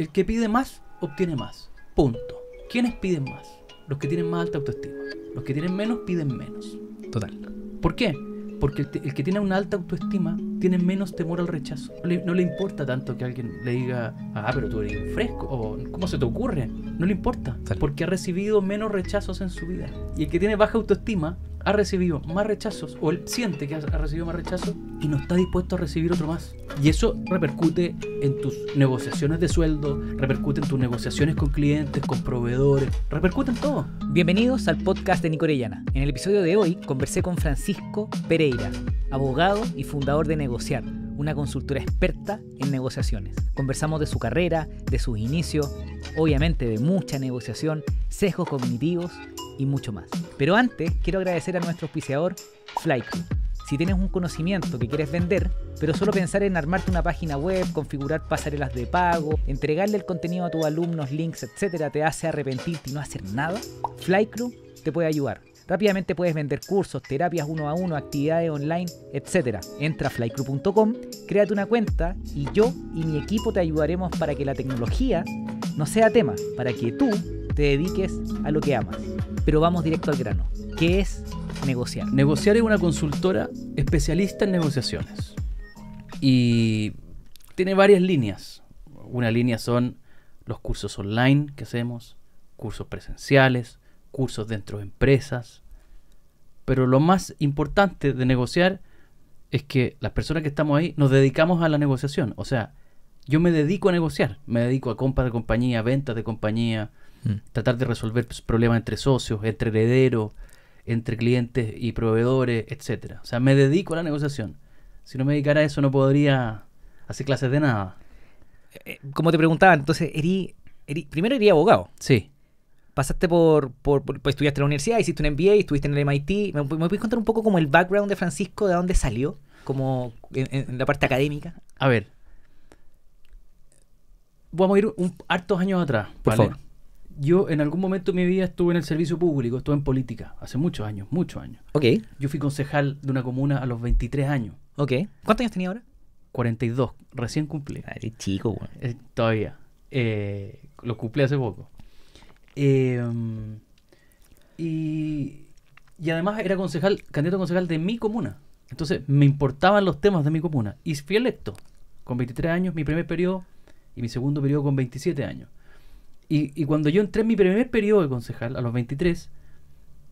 El que pide más, obtiene más. Punto. ¿Quiénes piden más? Los que tienen más alta autoestima. Los que tienen menos, piden menos. Total. ¿Por qué? Porque el, que tiene una alta autoestima tiene menos temor al rechazo. No le, no le, importa tanto que alguien le diga, ah, pero tú eres fresco, o ¿cómo se te ocurre? No le importa, porque ha recibido menos rechazos en su vida. Y el que tiene baja autoestima ha recibido más rechazos o él siente que ha recibido más rechazos y no está dispuesto a recibir otro más. Y eso repercute en tus negociaciones de sueldo, repercute en tus negociaciones con clientes, con proveedores, repercute en todo. Bienvenidos al podcast de Nicorellana. En el episodio de hoy conversé con Francisco Pereira, abogado y fundador de Negociar, una consultora experta en negociaciones. Conversamos de su carrera, de sus inicios, obviamente de mucha negociación, sesgos cognitivos y mucho más. Pero antes, quiero agradecer a nuestro auspiciador Flycrew. Si tienes un conocimiento que quieres vender, pero solo pensar en armarte una página web, configurar pasarelas de pago, entregarle el contenido a tus alumnos, links, etcétera, te hace arrepentirte y no hacer nada, Flycrew te puede ayudar. Rápidamente puedes vender cursos, terapias uno a uno, actividades online, etcétera. Entra a flycrew.com, créate una cuenta y yo y mi equipo te ayudaremos para que la tecnología no sea tema, para que tú te dediques a lo que amas. Pero vamos directo al grano. ¿Qué es negociar? Negociar es una consultora especialista en negociaciones. Y tiene varias líneas. Una línea son los cursos online que hacemos, cursos presenciales, cursos dentro de empresas. Pero lo más importante de negociar es que las personas que estamos ahí nos dedicamos a la negociación. O sea, yo me dedico a negociar. Me dedico a compras de compañía, ventas de compañía, Mm. Tratar de resolver pues, problemas entre socios, entre herederos, entre clientes y proveedores, etcétera. O sea, me dedico a la negociación. Si no me dedicara a eso, no podría hacer clases de nada. Eh, eh, como te preguntaba, entonces, eri, primero iría abogado. Sí. Pasaste por, por, pues, estudiaste en la universidad, hiciste un MBA, estuviste en el MIT. ¿Me, puedes contar un poco como el background de Francisco, de dónde salió? Como en, la parte académica. A ver. Vamos a ir un, hartos años atrás. Por favor yo en algún momento de mi vida estuve en el servicio público, estuve en política, hace muchos años, muchos años. Ok. Yo fui concejal de una comuna a los 23 años. Ok. ¿Cuántos años tenía ahora? 42, recién cumplí. Ay, ah, chico, güey. Eh, todavía. Eh, lo cumplí hace poco. Em, y, y además era concejal, candidato a concejal de mi comuna. Entonces me importaban los temas de mi comuna. Y fui electo con 23 años, mi primer periodo, y mi segundo periodo con 27 años. Y, cuando yo entré en mi primer periodo de concejal, a los 23,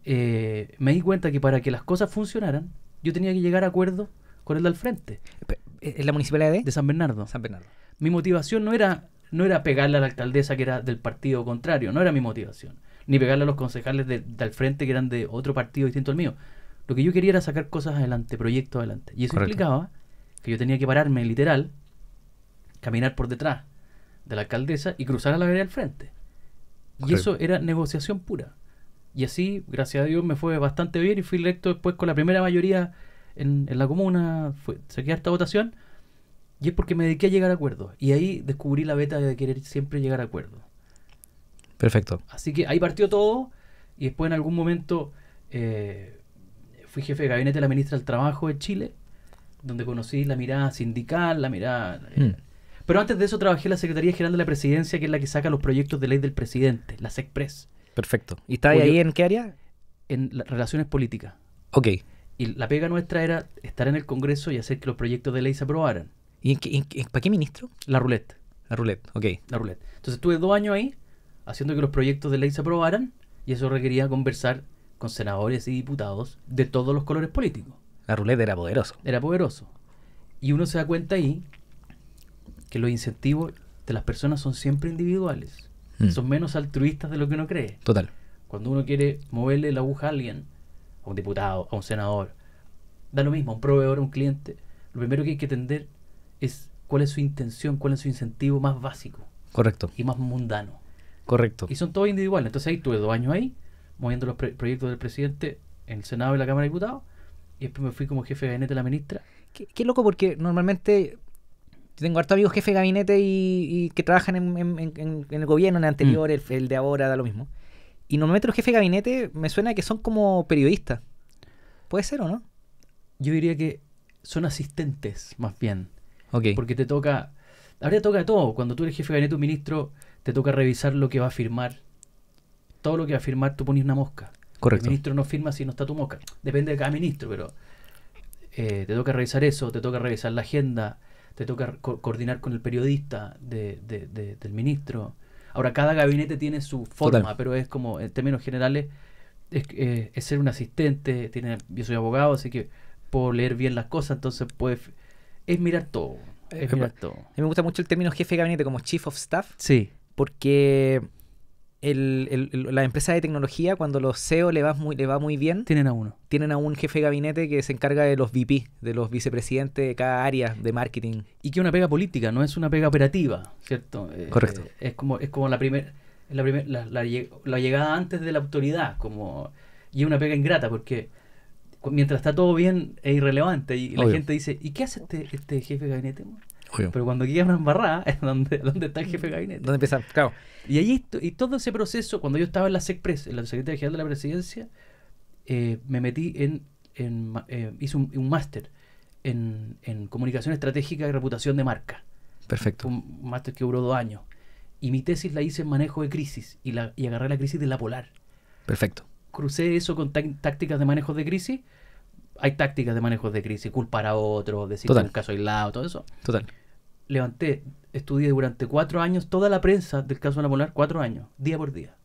eh, me di cuenta que para que las cosas funcionaran, yo tenía que llegar a acuerdos con el del frente. Eh, ¿En la municipalidad de? San Bernardo. San Bernardo. Mi motivación no era, no era pegarle a la alcaldesa que era del partido contrario, no era mi motivación. Ni pegarle a los concejales de, del frente que eran de otro partido distinto al mío. Lo que yo quería era sacar cosas adelante, proyectos adelante. Y eso implicaba que yo tenía que pararme literal, caminar por detrás de la alcaldesa y cruzar a la vereda del frente. Y eso era negociación pura. Y así, gracias a Dios, me fue bastante bien y fui electo después con la primera mayoría en, la comuna. Fue, saqué esta votación y es porque me dediqué a llegar a acuerdos. Y ahí descubrí la beta de querer siempre llegar a acuerdos. Perfecto. Así que ahí partió todo y después en algún momento eh, fui jefe de gabinete de la ministra del Trabajo de Chile, donde conocí la mirada sindical, la mirada... Eh, mm. Pero antes de eso trabajé en la Secretaría General de la Presidencia, que es la que saca los proyectos de ley del presidente, la SECPRES. Perfecto. ¿Y está ahí, en qué área? En relaciones políticas. Ok. Y la pega nuestra era estar en el Congreso y hacer que los proyectos de ley se aprobaran. ¿Y en qué, para qué ministro? La ruleta. La ruleta, ok. La ruleta. Entonces estuve dos años ahí haciendo que los proyectos de ley se aprobaran y eso requería conversar con senadores y diputados de todos los colores políticos. La ruleta era poderoso. Era poderoso. Y uno se da cuenta ahí que los incentivos de las personas son siempre individuales. Mm. Son menos altruistas de lo que uno cree. Total. Cuando uno quiere moverle la aguja a alguien, a un diputado, a un senador, da lo mismo, a un proveedor, a un cliente, lo primero que hay que entender es cuál es su intención, cuál es su incentivo más básico. Correcto. Y más mundano. Correcto. Y son todos individuales. Entonces ahí tuve dos años ahí, moviendo los proyectos del presidente en el Senado y la Cámara de Diputados, y después me fui como jefe de gabinete de la ministra. qué loco, porque normalmente yo tengo hartos amigos jefe de gabinete y, que trabajan en, el gobierno, en el anterior, mm. el, de ahora, da lo mismo. Y normalmente los jefes de gabinete me suena que son como periodistas. ¿Puede ser o no? Yo diría que son asistentes, más bien. Porque te toca. Ahora te toca todo. Cuando tú eres jefe de gabinete, o ministro, te toca revisar lo que va a firmar. Todo lo que va a firmar, tú pones una mosca. Correcto. El ministro no firma si no está tu mosca. Depende de cada ministro, pero. Eh, te toca revisar eso, te toca revisar la agenda, te toca coordinar con el periodista del ministro. Ahora, cada gabinete tiene su forma, pero es como, en términos generales, eh, es, ser un asistente, tiene, yo soy abogado, así que puedo leer bien las cosas, entonces puedes, es mirar todo. Es mirar todo. A mí me gusta mucho el término jefe de gabinete como chief of staff. Sí. Porque el, el, la empresa de tecnología, cuando los CEO le va, muy, le va muy bien, tienen a uno. Tienen a un jefe de gabinete que se encarga de los VP, de los vicepresidentes de cada área de marketing. Y que es una pega política, no es una pega operativa, ¿cierto? Eh, Correcto. Eh, es como, es como la primera la, primer, la, llegada antes de la autoridad, como y es una pega ingrata, porque mientras está todo bien es irrelevante y la gente dice, ¿y qué hace este, este jefe de gabinete? Pero cuando aquí una es donde, está el jefe de gabinete. ¿Dónde Y ahí y todo ese proceso, cuando yo estaba en la SECPRES, en la Secretaría General de la Presidencia, eh, me metí en, en eh, hice un, máster en, en, comunicación estratégica y reputación de marca. Perfecto. Un máster que duró dos años. Y mi tesis la hice en manejo de crisis y, la, y agarré la crisis de la polar. Perfecto. Crucé eso con tácticas de manejo de crisis hay tácticas de manejo de crisis, culpar a otros, decir que es un caso aislado, todo eso. Total. Levanté, estudié durante cuatro años toda la prensa del caso de la Polar, cuatro años, día por día.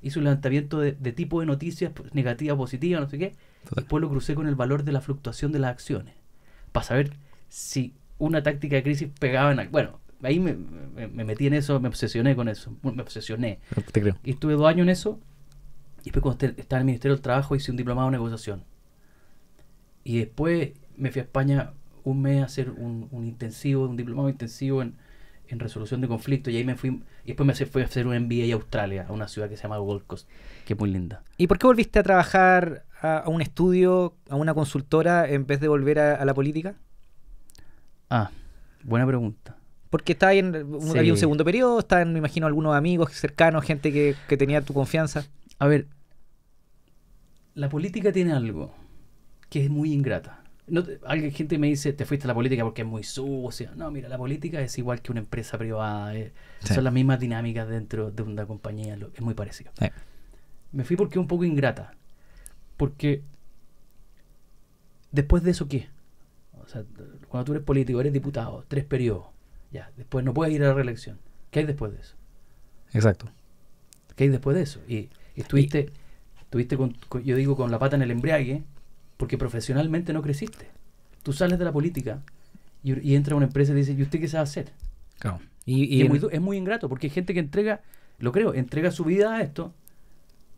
Hice un levantamiento de, tipo de noticias pues, negativas, positivas, no sé qué. Después lo crucé con el valor de la fluctuación de las acciones. Para saber si una táctica de crisis pegaba en... algo. Bueno, ahí me, metí en eso, me obsesioné con eso, me obsesioné. Te creo. Y estuve dos años en eso. Y después cuando estaba en el Ministerio del Trabajo hice un diplomado de negociación. Y después me fui a España un mes a hacer un, intensivo, un diplomado intensivo en, resolución de conflictos y ahí me fui y después me fui a hacer un MBA a Australia, a una ciudad que se llama Gold Coast, que es muy linda. ¿Y por qué volviste a trabajar a, un estudio, a una consultora, en vez de volver a, la política? Ah, buena pregunta. Porque está en un, había un segundo periodo, está me imagino, algunos amigos cercanos, gente que, que tenía tu confianza. A ver, la política tiene algo que es muy ingrata. No, alguien gente me dice, te fuiste a la política porque es muy sucia. No, mira, la política es igual que una empresa privada. Eh, son las mismas dinámicas dentro de una compañía, es muy parecido. Me fui porque es un poco ingrata. Porque después de eso, ¿qué? O sea, cuando tú eres político, eres diputado, tres periodos, ya, después no puedes ir a la reelección. ¿Qué hay después de eso? Exacto. ¿Qué hay después de eso? Y, estuviste, estuviste yo digo, con la pata en el embriague, porque profesionalmente no creciste. Tú sales de la política y, y entra a una empresa y dice, ¿y usted qué sabe hacer? Claro. Y, es, muy, ingrato, porque hay gente que entrega, lo creo, entrega su vida a esto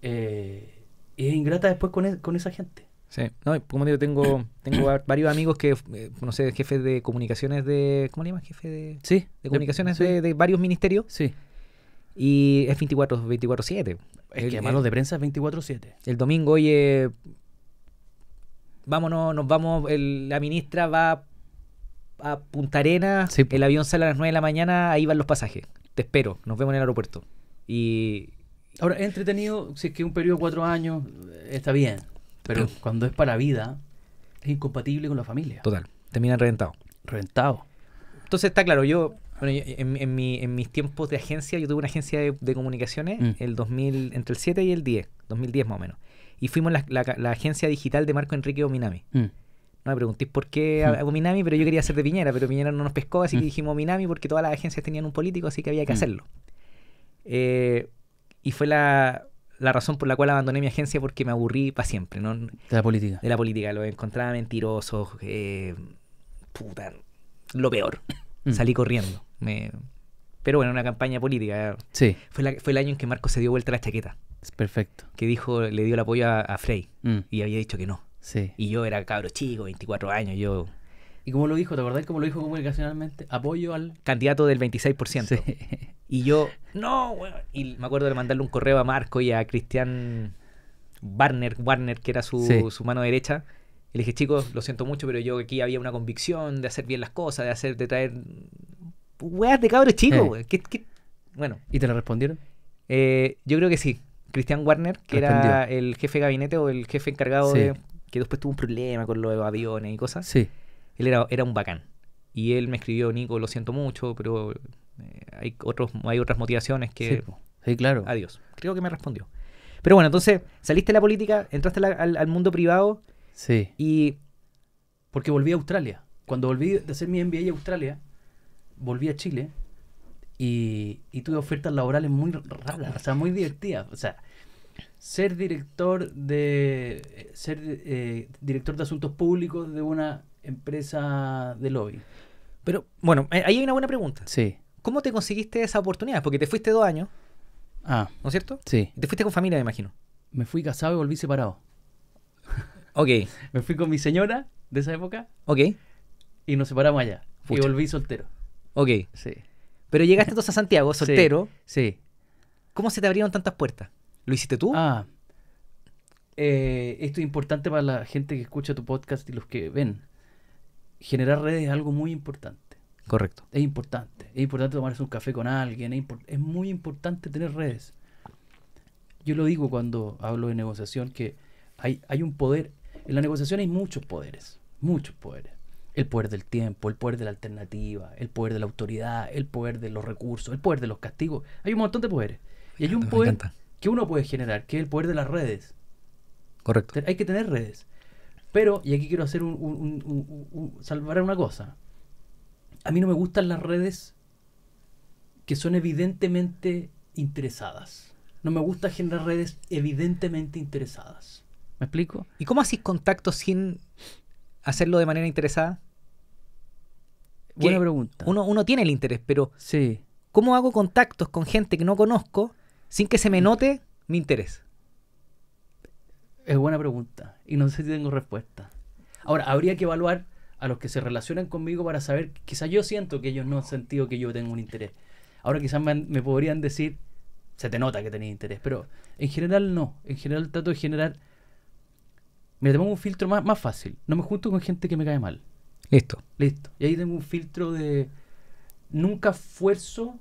eh, y es ingrata después con, esa gente. Sí, no, como digo, tengo, tengo varios amigos que, eh, no sé, jefes de comunicaciones de. ¿Cómo le llamas? Jefe de. Sí, de comunicaciones de, de, varios ministerios. Sí. Y es 24-7. 24, 7. que de prensa es 24-7. El domingo, oye, vámonos, nos vamos, la ministra va a Punta Arenas, el avión sale a las 9 de la mañana, ahí van los pasajes. Te espero, nos vemos en el aeropuerto. Y... Ahora, entretenido, si es que un periodo de cuatro años eh, está bien, pero cuando es para vida, es incompatible con la familia. Total, terminan reventado. Reventado. Entonces está claro, yo en, mis tiempos de agencia, yo tuve una agencia de, comunicaciones mm. el 2000, entre el 7 y el 10, 2010 más o menos y fuimos la, la, agencia digital de Marco Enrique Ominami. Mm. No me preguntéis por qué mm. a, Ominami, pero yo quería ser de Piñera, pero Piñera no nos pescó, así que mm. dijimos Ominami porque todas las agencias tenían un político, así que había que hacerlo. Eh, y fue la, razón por la cual abandoné mi agencia porque me aburrí para siempre. ¿no? De la política. De la política. lo encontraba mentirosos, eh, puta, lo peor. Salí corriendo. Pero bueno, una campaña política. Sí. Fue, fue el año en que Marco se dio vuelta la chaqueta. Es perfecto. Que dijo, le dio el apoyo a, Frey mm. y había dicho que no. Sí. Y yo era cabro chico, 24 años, yo... ¿Y cómo lo dijo? ¿Te acordás cómo lo dijo comunicacionalmente? Apoyo al... Candidato del 26%. Y yo, no, Y me acuerdo de mandarle un correo a Marco y a Cristian Warner, Warner, que era su, mano derecha. Y le dije, chicos, lo siento mucho, pero yo aquí había una convicción de hacer bien las cosas, de hacer, de traer weas de cabro chico Bueno. ¿Y te lo respondieron? Eh, yo creo que sí. Cristian Warner, que era el jefe de gabinete o el jefe encargado de. que después tuvo un problema con los aviones y cosas. Sí. Él era, era un bacán. Y él me escribió, Nico, lo siento mucho, pero eh, hay, otros, hay otras motivaciones que. Sí, claro. Adiós. Creo que me respondió. Pero bueno, entonces saliste de la política, entraste al, al, mundo privado. Sí. Y. Porque volví a Australia. Cuando volví de hacer mi MBA a Australia, volví a Chile y, y tuve ofertas laborales muy raras, o sea, muy divertidas. O sea, ser director de ser eh, director de asuntos públicos de una empresa de lobby. Pero bueno, eh, ahí hay una buena pregunta. Sí. ¿Cómo te conseguiste esa oportunidad? Porque te fuiste dos años. Ah. ¿No es cierto? Sí. Te fuiste con familia, me imagino. Me fui casado y volví separado. ok. me fui con mi señora de esa época. Ok. Y nos separamos allá. Y volví soltero. Ok. Sí. Pero llegaste entonces a Santiago, soltero. Sí, ¿Cómo se te abrieron tantas puertas? ¿Lo hiciste tú? Ah. Eh, esto es importante para la gente que escucha tu podcast y los que ven. Generar redes es algo muy importante. Correcto. Es importante. Es importante tomarse un café con alguien. Es, es muy importante tener redes. Yo lo digo cuando hablo de negociación que hay, hay un poder. En la negociación hay muchos poderes. Muchos poderes. El poder del tiempo, el poder de la alternativa, el poder de la autoridad, el poder de los recursos, el poder de los castigos. Hay un montón de poderes. y hay un poder que uno puede generar, que es el poder de las redes. Correcto. Hay que tener redes. Pero, y aquí quiero hacer un, un, salvar una cosa. A mí no me gustan las redes que son evidentemente interesadas. No me gusta generar redes evidentemente interesadas. ¿Me explico? ¿Y cómo haces contactos sin hacerlo de manera interesada? Buena pregunta. Uno, tiene el interés, pero sí. ¿cómo hago contactos con gente que no conozco sin que se me note mi interés? Es buena pregunta y no sé si tengo respuesta. Ahora, habría que evaluar a los que se relacionan conmigo para saber, quizás yo siento que ellos no han sentido que yo tengo un interés. Ahora quizás me, podrían decir, se te nota que tenés interés, pero en general no. En general trato de generar Mira, tengo un filtro más, más fácil. No me junto con gente que me cae mal. Listo. Listo. Y ahí tengo un filtro de. Nunca esfuerzo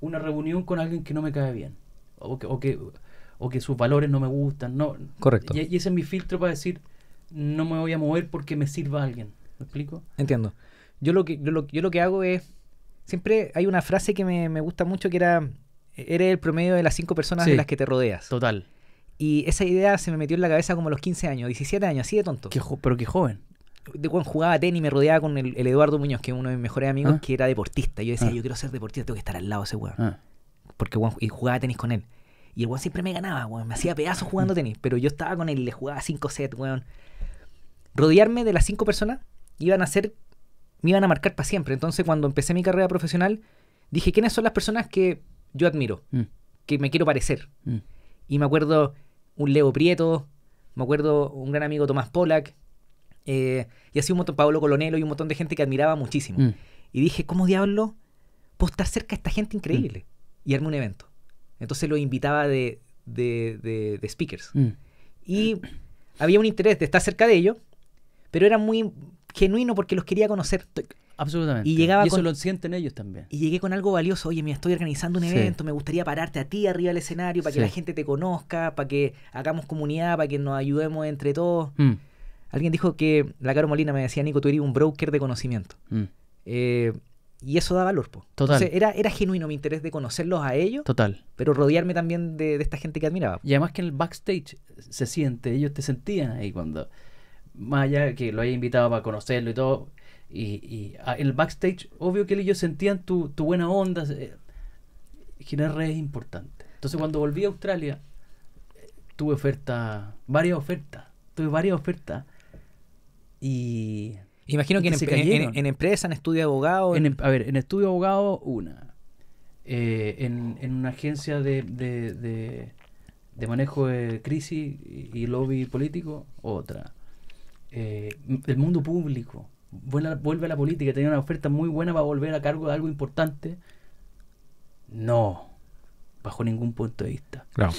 una reunión con alguien que no me cae bien. O que, o que, sus valores no me gustan. No. Correcto. Y, ese es mi filtro para decir, no me voy a mover porque me sirva alguien. ¿Me explico? Entiendo. Yo lo que, yo lo, que hago es. Siempre hay una frase que me, gusta mucho que era. Eres el promedio de las cinco personas de las que te rodeas. Total. Y esa idea se me metió en la cabeza como a los 15 años, 17 años, así de tonto. pero qué joven. De Juan jugaba tenis me rodeaba con el, Eduardo Muñoz, que es uno de mis mejores amigos, ah. que era deportista. Yo decía, ah. yo quiero ser deportista, tengo que estar al lado de ese weón. Ah. Porque Juan, y jugaba tenis con él. Y el weón siempre me ganaba, weón. Me hacía pedazos jugando mm. tenis. Pero yo estaba con él le jugaba cinco sets, weón. Rodearme de las cinco personas iban a ser. me iban a marcar para siempre. Entonces, cuando empecé mi carrera profesional, dije, ¿quiénes son las personas que yo admiro? Mm. Que me quiero parecer. Mm. Y me acuerdo un Leo Prieto, me acuerdo un gran amigo Tomás Polak, eh, y así un montón, Pablo Colonel y un montón de gente que admiraba muchísimo. Mm. Y dije, ¿cómo diablo puedo estar cerca de esta gente increíble? Mm. Y armé un evento. Entonces lo invitaba de, de, de, speakers. Mm. Y había un interés de estar cerca de ellos, pero era muy genuino porque los quería conocer. Absolutamente. Y, eso lo sienten ellos también. Y llegué con algo valioso. Oye, mira, estoy organizando un evento, me gustaría pararte a ti arriba del escenario para que la gente te conozca, para que hagamos comunidad, para que nos ayudemos entre todos. Mm. Alguien dijo que, la Caro Molina me decía, Nico, tú eres un broker de conocimiento. Mm. Eh, y eso da valor, pues Total. era, era genuino mi interés de conocerlos a ellos. Total. Pero rodearme también de, esta gente que admiraba. Y además que en el backstage se siente, ellos te sentían ahí cuando... Más allá que lo haya invitado para conocerlo y todo y, y ah, el backstage, obvio que ellos sentían tu, buena onda. generar eh, es importante. Entonces, cuando volví a Australia, tuve oferta varias ofertas. Tuve varias ofertas. Y. Imagino que, en, empresa, en estudio de abogado. En, em-, a ver, en estudio de abogado, una. Eh, en, una agencia de, manejo de crisis y lobby político, otra. Eh, del el mundo público, vuelve a la política, tenía una oferta muy buena para volver a cargo de algo importante. No, bajo ningún punto de vista. Claro.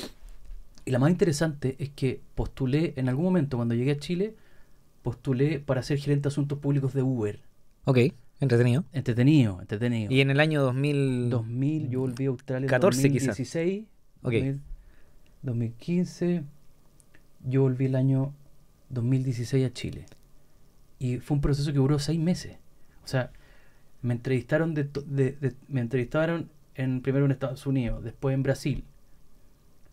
Y la más interesante es que postulé, en algún momento cuando llegué a Chile, postulé para ser gerente de asuntos públicos de Uber. Ok, entretenido. Entretenido, entretenido. Y en el año 2000... yo volví a Australia. en quizás. 2016. Ok. 2015. Yo volví el año 2016 a Chile. Y fue un proceso que duró seis meses. O sea, me entrevistaron, de, me entrevistaron en, primero en Estados Unidos, después en Brasil,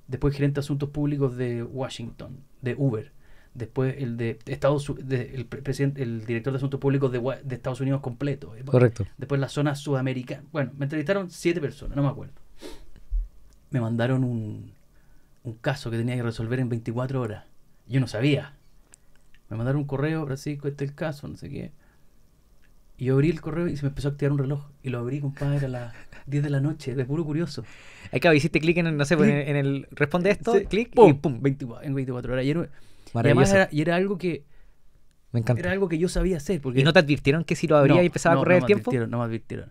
después gerente de asuntos públicos de Washington, de Uber, después el de Estados el presidente, el director de asuntos públicos de, Estados Unidos completo. Eh, Correcto. Después la zona sudamericana. Bueno, me entrevistaron siete personas, no me acuerdo. Me mandaron un, un caso que tenía que resolver en 24 horas. Yo no sabía. Me mandaron un correo, Francisco, este es el caso, no sé qué. Y yo abrí el correo y se me empezó a activar un reloj. Y lo abrí, compadre, a las 10 de la noche, de puro curioso. Ahí que hiciste clic en, no sé, pues, En, el, responde esto, clic y pum, en 24 horas. Y era, algo que... Me encanta. Era algo que yo sabía hacer. Porque ¿Y no te advirtieron que si lo abría y empezaba a correr el tiempo? No, me advirtieron.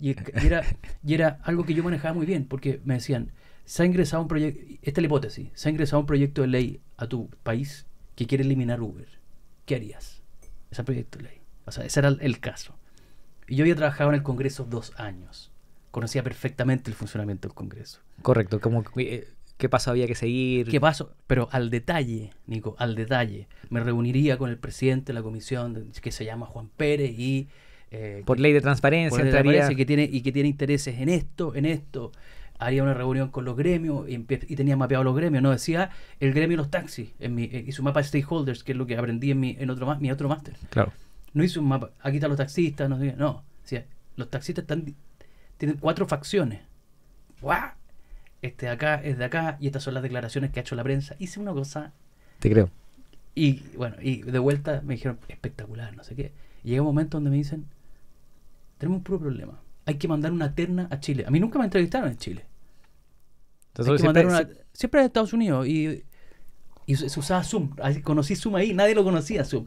Y, era, y era algo que yo manejaba muy bien, porque me decían, se ha ingresado un proyecto, esta es la hipótesis, se ha ingresado un proyecto de ley a tu país que quiere eliminar Uber. ¿qué harías? Ese proyecto de ley. O sea, ese era el caso. Y yo había trabajado en el Congreso dos años. Conocía perfectamente el funcionamiento del Congreso. Correcto, como eh, qué paso había que seguir. ¿Qué paso? Pero al detalle, Nico, al detalle. Me reuniría con el presidente de la comisión que se llama Juan Pérez y... Eh, por ley de transparencia. Por ley de que tiene, y que tiene intereses en esto, en esto haría una reunión con los gremios y, tenía mapeado los gremios, no decía el gremio de los taxis en mi, eh, un mapa de stakeholders, que es lo que aprendí en mi, en otro mi otro máster. Claro. No hice un mapa, aquí están los taxistas, no sé no, los taxistas están tienen cuatro facciones. Este de acá es de acá y estas son las declaraciones que ha hecho la prensa. Hice una cosa. Te creo. Y bueno, y de vuelta me dijeron espectacular, no sé qué. Y llega un momento donde me dicen, tenemos un puro problema. Hay que mandar una terna a Chile. A mí nunca me entrevistaron en Chile siempre, en Estados Unidos y, se usaba Zoom. Conocí Zoom ahí, nadie lo conocía Zoom.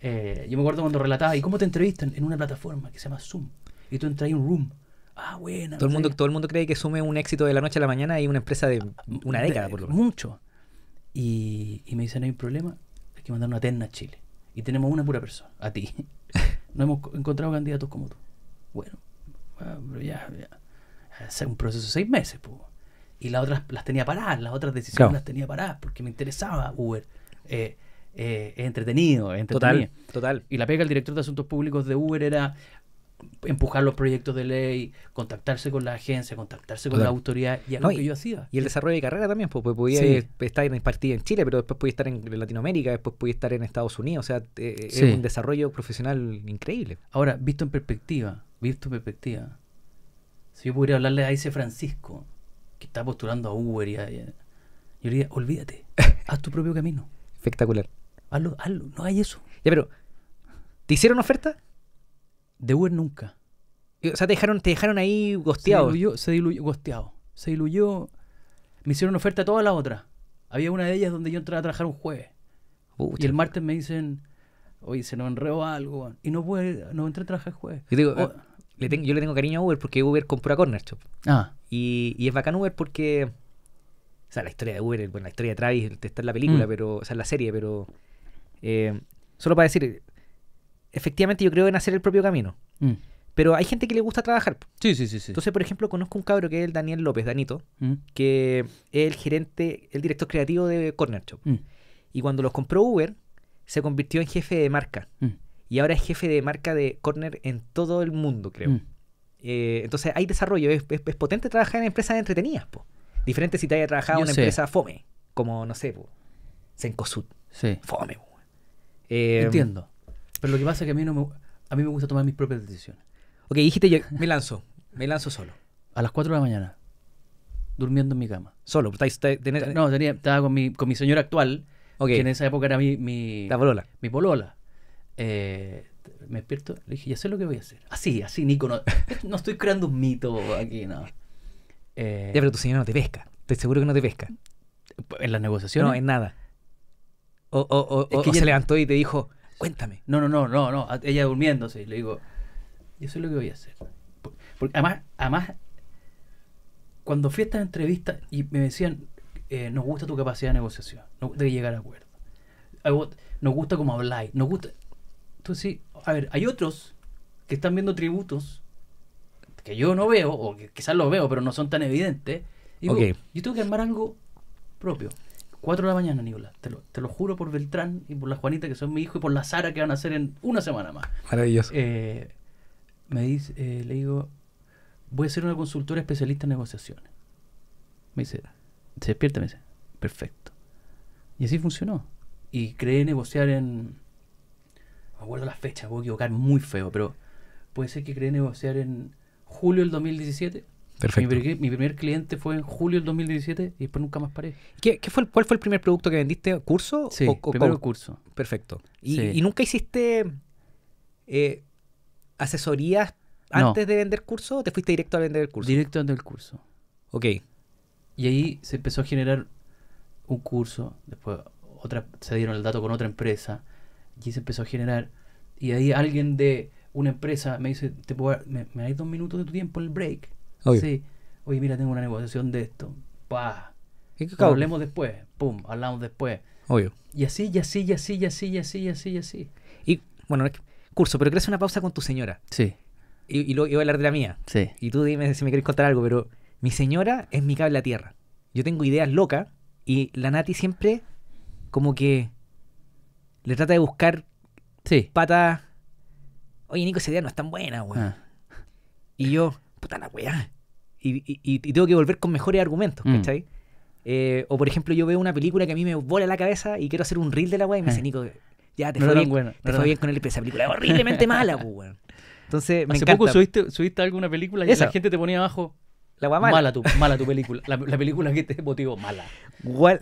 Eh, yo me acuerdo cuando relataba, ¿y cómo te entrevistan? En una plataforma que se llama Zoom. Y tú entras en un room. Ah, buena. Todo, el mundo, todo el mundo cree que Zoom es un éxito de la noche a la mañana y una empresa de una década, por lo menos. Mucho. Y, me dicen, no hay problema, hay que mandar una terna a Chile. Y tenemos una pura persona, a ti. no hemos encontrado candidatos como tú. Bueno, ah, pero ya, ya. un proceso de seis meses, pues y las otras las tenía paradas, las otras decisiones las tenía paradas porque me interesaba Uber. Eh, eh, entretenido, entretenido. Total, total. Y la pega del director de Asuntos Públicos de Uber era empujar los proyectos de ley, contactarse con la agencia, contactarse con la autoridad, y algo lo que yo hacía. Y el desarrollo de carrera también, porque pues, podía estar en el partido en Chile, pero después podía estar en Latinoamérica, después podía estar en Estados Unidos, o sea, eh, eh, es un desarrollo profesional increíble. Ahora, visto en perspectiva, visto en perspectiva, si yo pudiera hablarle a ese Francisco, que está postulando a Uber y a, yo le olvídate, haz tu propio camino. Espectacular. Hazlo, hazlo, no hay eso. Ya, pero, ¿te hicieron oferta? De Uber nunca. O sea, te dejaron, te dejaron ahí gosteado. Se diluyó, se diluyó, gosteado. Se diluyó. Me hicieron oferta a todas las otras. Había una de ellas donde yo entraba a trabajar un jueves. y el martes me dicen, oye, se nos enredó algo. Y no puede no entré a trabajar el jueves. Y digo, eh, yo le tengo cariño a Uber porque Uber compró a Corner Shop. Ah. Y, es bacán Uber porque. O sea, la historia de Uber, bueno, la historia de Travis está en la película, mm. pero. O sea, en la serie, pero. Eh, solo para decir, efectivamente yo creo en hacer el propio camino. Mm. Pero hay gente que le gusta trabajar. Sí, sí, sí, sí. Entonces, por ejemplo, conozco un cabro que es el Daniel López, Danito, mm. que es el gerente, el director creativo de Corner Shop. Y cuando los compró Uber, se convirtió en jefe de marca y ahora es jefe de marca de Corner en todo el mundo, creo. Mm. Eh, entonces hay desarrollo, es, potente trabajar en empresas entretenidas, po. Diferente si te haya trabajado en una empresa fome, como, no sé, Zencosud. Sí. Fome, em, Entiendo. Pero lo que pasa es que a mí, no me, a mí me gusta tomar mis propias decisiones. Ok, dijiste yo, me lanzo, me lanzo solo. A las 4 de la mañana, durmiendo en mi cama. Solo, pues, no, tenía, estaba con mi, con señora actual, okay. que en esa época era mi... mi la polola. Mi polola eh, me despierto, le dije, ya sé lo que voy a hacer. Así, así, Nico, no, estoy creando un mito aquí, no. Eh, ya, pero tu señora no te pesca. Estoy seguro que no te pesca. ¿En las negociaciones? No, en nada. O, o, o, que se levantó y te dijo, cuéntame. No, no, no, no, no. Ella durmiéndose. Y le digo, yo sé lo que voy a hacer. Porque, además, además, cuando fui a esta entrevista y me decían, eh, nos gusta tu capacidad de negociación, nos gusta llegar a acuerdo. Nos gusta cómo habláis, nos gusta entonces, a ver, hay otros que están viendo tributos que yo no veo, o que quizás los veo, pero no son tan evidentes. Y digo, yo tengo que armar algo propio. Cuatro de la mañana, Nicolás. Te lo, juro por Beltrán y por la Juanita, que son mi hijo, y por la Sara, que van a hacer en una semana más. Maravilloso. Eh, me dice, eh, le digo, voy a ser una consultora especialista en negociaciones. Me dice, se despierta, me dice, perfecto. Y así funcionó. Y creé negociar en me acuerdo la fecha, puedo equivocar muy feo, pero puede ser que creé negociar en julio del 2017. Perfecto. Mi, primer cliente fue en julio del 2017 y después nunca más paré. ¿Qué, qué fue, ¿Cuál fue el primer producto que vendiste? ¿Curso? Sí, o, curso. Perfecto. ¿Y, nunca hiciste eh, asesorías antes de vender curso o te fuiste directo a vender el curso? Directo a vender el curso. Ok. Y ahí se empezó a generar un curso, después otra, se dieron el dato con otra empresa, y se empezó a generar. Y ahí alguien de una empresa me dice, ¿Te puedo me, dais dos minutos de tu tiempo el break? Sí. Oye, mira, tengo una negociación de esto. pa Hablemos después. Pum, hablamos después. Obvio. Y así, y así, y así, y así, y así, y así, y así. Y, bueno, curso, pero crees una pausa con tu señora. Sí. Y, y luego iba a hablar de la mía. Sí. Y tú dime si me querés contar algo, pero mi señora es mi cable a tierra. Yo tengo ideas locas y la Nati siempre como que le trata de buscar sí. patas. Oye, Nico, esa idea no es tan buena, weón. Ah. Y yo, puta la weá. Y, y, tengo que volver con mejores argumentos, mm. ¿cachai? Eh, o por ejemplo, yo veo una película que a mí me vuela la cabeza y quiero hacer un reel de la weá y me dice, ah. Nico, ya te, fue, bien, te fue bien con él, esa película es horriblemente mala, pues, weón. Entonces, me Hace poco subiste, subiste alguna película y esa gente te ponía abajo. La mala. mala. tu, mala tu película. La, película que te motivó, mala.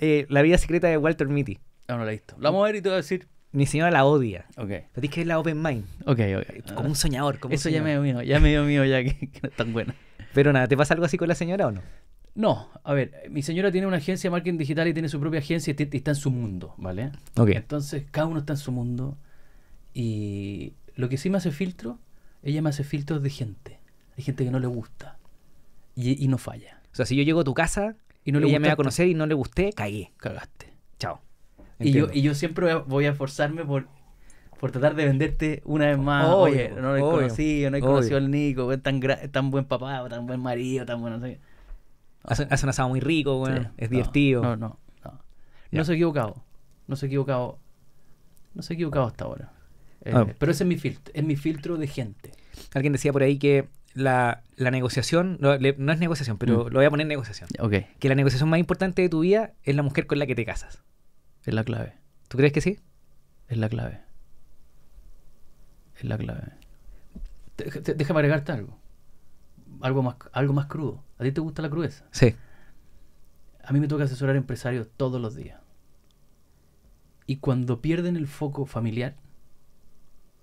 Eh, la vida secreta de Walter Mitty. No, no la he visto. La vamos a ver y te voy a decir. Mi señora la odia. Ok. Pero tienes que es la Open Mind. Ok, ok. Como un soñador. Como Eso ya me dio mío, ya me dio mío ya que, no es tan buena. Pero nada, ¿te pasa algo así con la señora o no? No, a ver, mi señora tiene una agencia de marketing digital y tiene su propia agencia y, está en su mundo, ¿vale? Ok. Entonces, cada uno está en su mundo y lo que sí me hace filtro, ella me hace filtros de gente. Hay gente que no le gusta y, no falla. O sea, si yo llego a tu casa y no le ella me va a conocer y no le gusté, cagué. Cagaste. Y yo, y yo siempre voy a forzarme por por tratar de venderte una vez más. Oye, no lo he conocido, no he conocido al Nico, es tan, tan buen papá, tan buen marido, tan bueno. Hace, hace un asado muy rico, es divertido. No, no, no. No se equivocado, no se ha equivocado, no se equivocado hasta ahora. Eh, ah. Pero ese es mi filtro, es mi filtro de gente. Alguien decía por ahí que la, negociación, no, es negociación, pero mm. lo voy a poner en negociación. Que la negociación más importante de tu vida es la mujer con la que te casas. Es la clave. ¿Tú crees que sí? Es la clave. Es la clave. Déjame agregarte algo. Algo más, algo más crudo. ¿A ti te gusta la crudeza? Sí. A mí me toca asesorar empresarios todos los días. Y cuando pierden el foco familiar,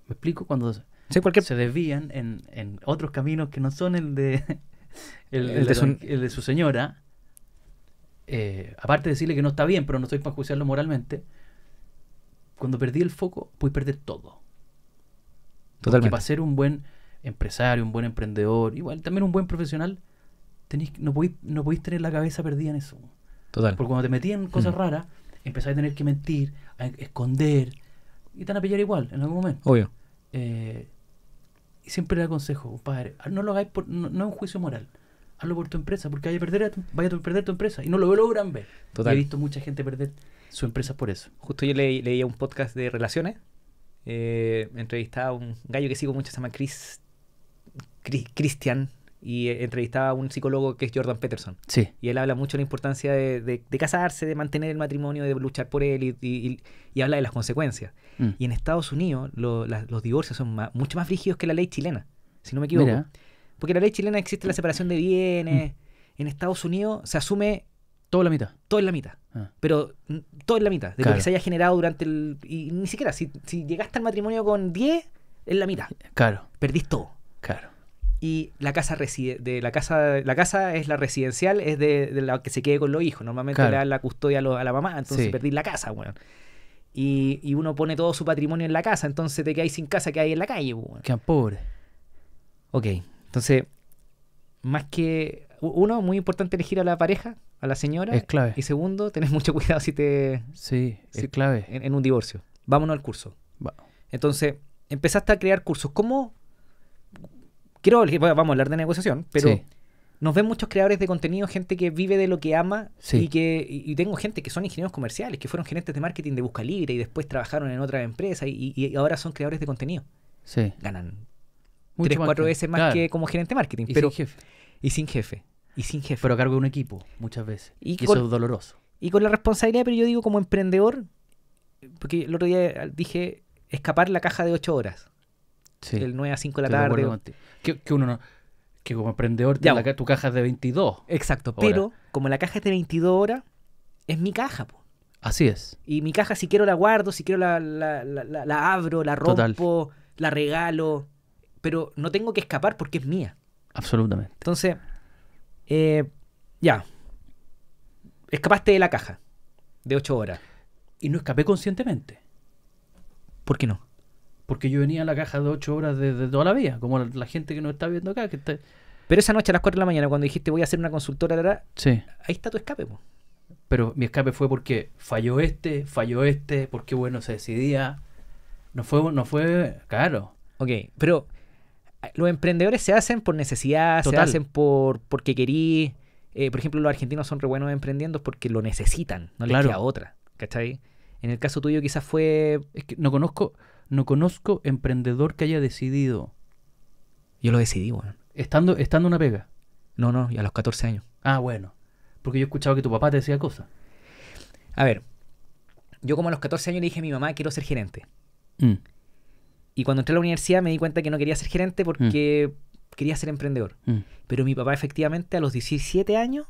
¿me explico? Cuando se desvían en, otros caminos que no son el de, el de su señora, eh, aparte de decirle que no está bien, pero no estoy para juzgarlo moralmente, cuando perdí el foco, pude perder todo. Totalmente. Porque para ser un buen empresario, un buen emprendedor, igual también un buen profesional, no, podéis, no podéis tener la cabeza perdida en eso. Total. Porque cuando te metí en cosas mm. raras, empezáis a tener que mentir, a esconder, y te van a pillar igual en algún momento. Obvio. Eh, y siempre le aconsejo, compadre, no lo hagáis por, no, es un juicio moral hazlo por tu empresa, porque vaya a perder, tu, vaya perder tu empresa. Y no lo logran ver. He visto mucha gente perder su empresa por eso. Justo yo leía un podcast de relaciones. Eh, entrevistaba a un gallo que sigo mucho, se llama Chris, Christian, y eh, entrevistaba a un psicólogo que es Jordan Peterson. Sí. Y él habla mucho de la importancia de, casarse, de mantener el matrimonio, de luchar por él y, habla de las consecuencias. Mm. Y en Estados Unidos los divorcios son mucho más rígidos que la ley chilena, si no me equivoco. Porque la ley chilena existe la separación de bienes. Mm. En Estados Unidos se asume. Todo la mitad. Todo en la mitad. Ah. Pero mm, todo en la mitad. De lo que se haya generado durante el. Y ni siquiera. Si, si llegaste al matrimonio con 10, es la mitad. Claro. Perdís todo. Claro. Y la casa reside, de la casa, la casa es la residencial, es de, la que se quede con los hijos. Normalmente le dan la custodia a, la mamá, entonces perdís la casa, weón. Bueno. Y, y, uno pone todo su patrimonio en la casa, entonces te quedáis sin casa que hay en la calle, weón. Bueno. Qué pobre. Ok, entonces, más que uno, muy importante elegir a la pareja, a la señora. Es clave. Y segundo, tenés mucho cuidado si te... Sí, clave. En, un divorcio. Vámonos al curso. Entonces, empezaste a crear cursos. ¿Cómo? Quiero, vamos a hablar de negociación, pero nos ven muchos creadores de contenido, gente que vive de lo que ama sí. y que y tengo gente que son ingenieros comerciales, que fueron gerentes de marketing de Busca Libre y después trabajaron en otra empresa y ahora son creadores de contenido. Sí. Ganan tres, cuatro veces más que como gerente de marketing. pero, jefe. Y sin jefe. Y sin jefe. Pero a cargo de un equipo, muchas veces. Y, eso es doloroso. Y con la responsabilidad, pero yo digo como emprendedor, porque el otro día dije escapar la caja de ocho horas. Sí. El 9 a 5 de la tarde. que, uno no. Que como emprendedor tu caja es de 22. Exacto, pero como la caja es de 22 horas, es mi caja. Po. Así es. Y mi caja, si quiero la guardo, si quiero la, la, abro, la rompo, la regalo pero no tengo que escapar porque es mía. Absolutamente. Entonces, eh, ya, escapaste de la caja de ocho horas. Y no escapé conscientemente. ¿Por qué no? Porque yo venía a la caja de ocho horas desde de toda la vida, como la, gente que nos está viendo acá. Que Pero esa noche a las 4 de la mañana, cuando dijiste voy a hacer una consultora, sí. ahí está tu escape. Pero mi escape fue porque falló este, falló este, porque bueno, se decidía. No fue, no fue, claro. Ok, pero los emprendedores se hacen por necesidad, se hacen por porque querí. Eh, por ejemplo, los argentinos son re buenos emprendiendo porque lo necesitan, no les queda otra. ¿Cachai? En el caso tuyo quizás fue... Es que no conozco, no conozco emprendedor que haya decidido. Yo lo decidí, bueno. Estando, estando una pega. No, no, y a los 14 años. Ah, bueno. Porque yo he escuchado que tu papá te decía cosas. A ver, yo como a los 14 años le dije a mi mamá, quiero ser gerente. Mm. Y cuando entré a la universidad me di cuenta que no quería ser gerente porque quería ser emprendedor. Mm. Mm. Pero mi papá efectivamente a los 17 años,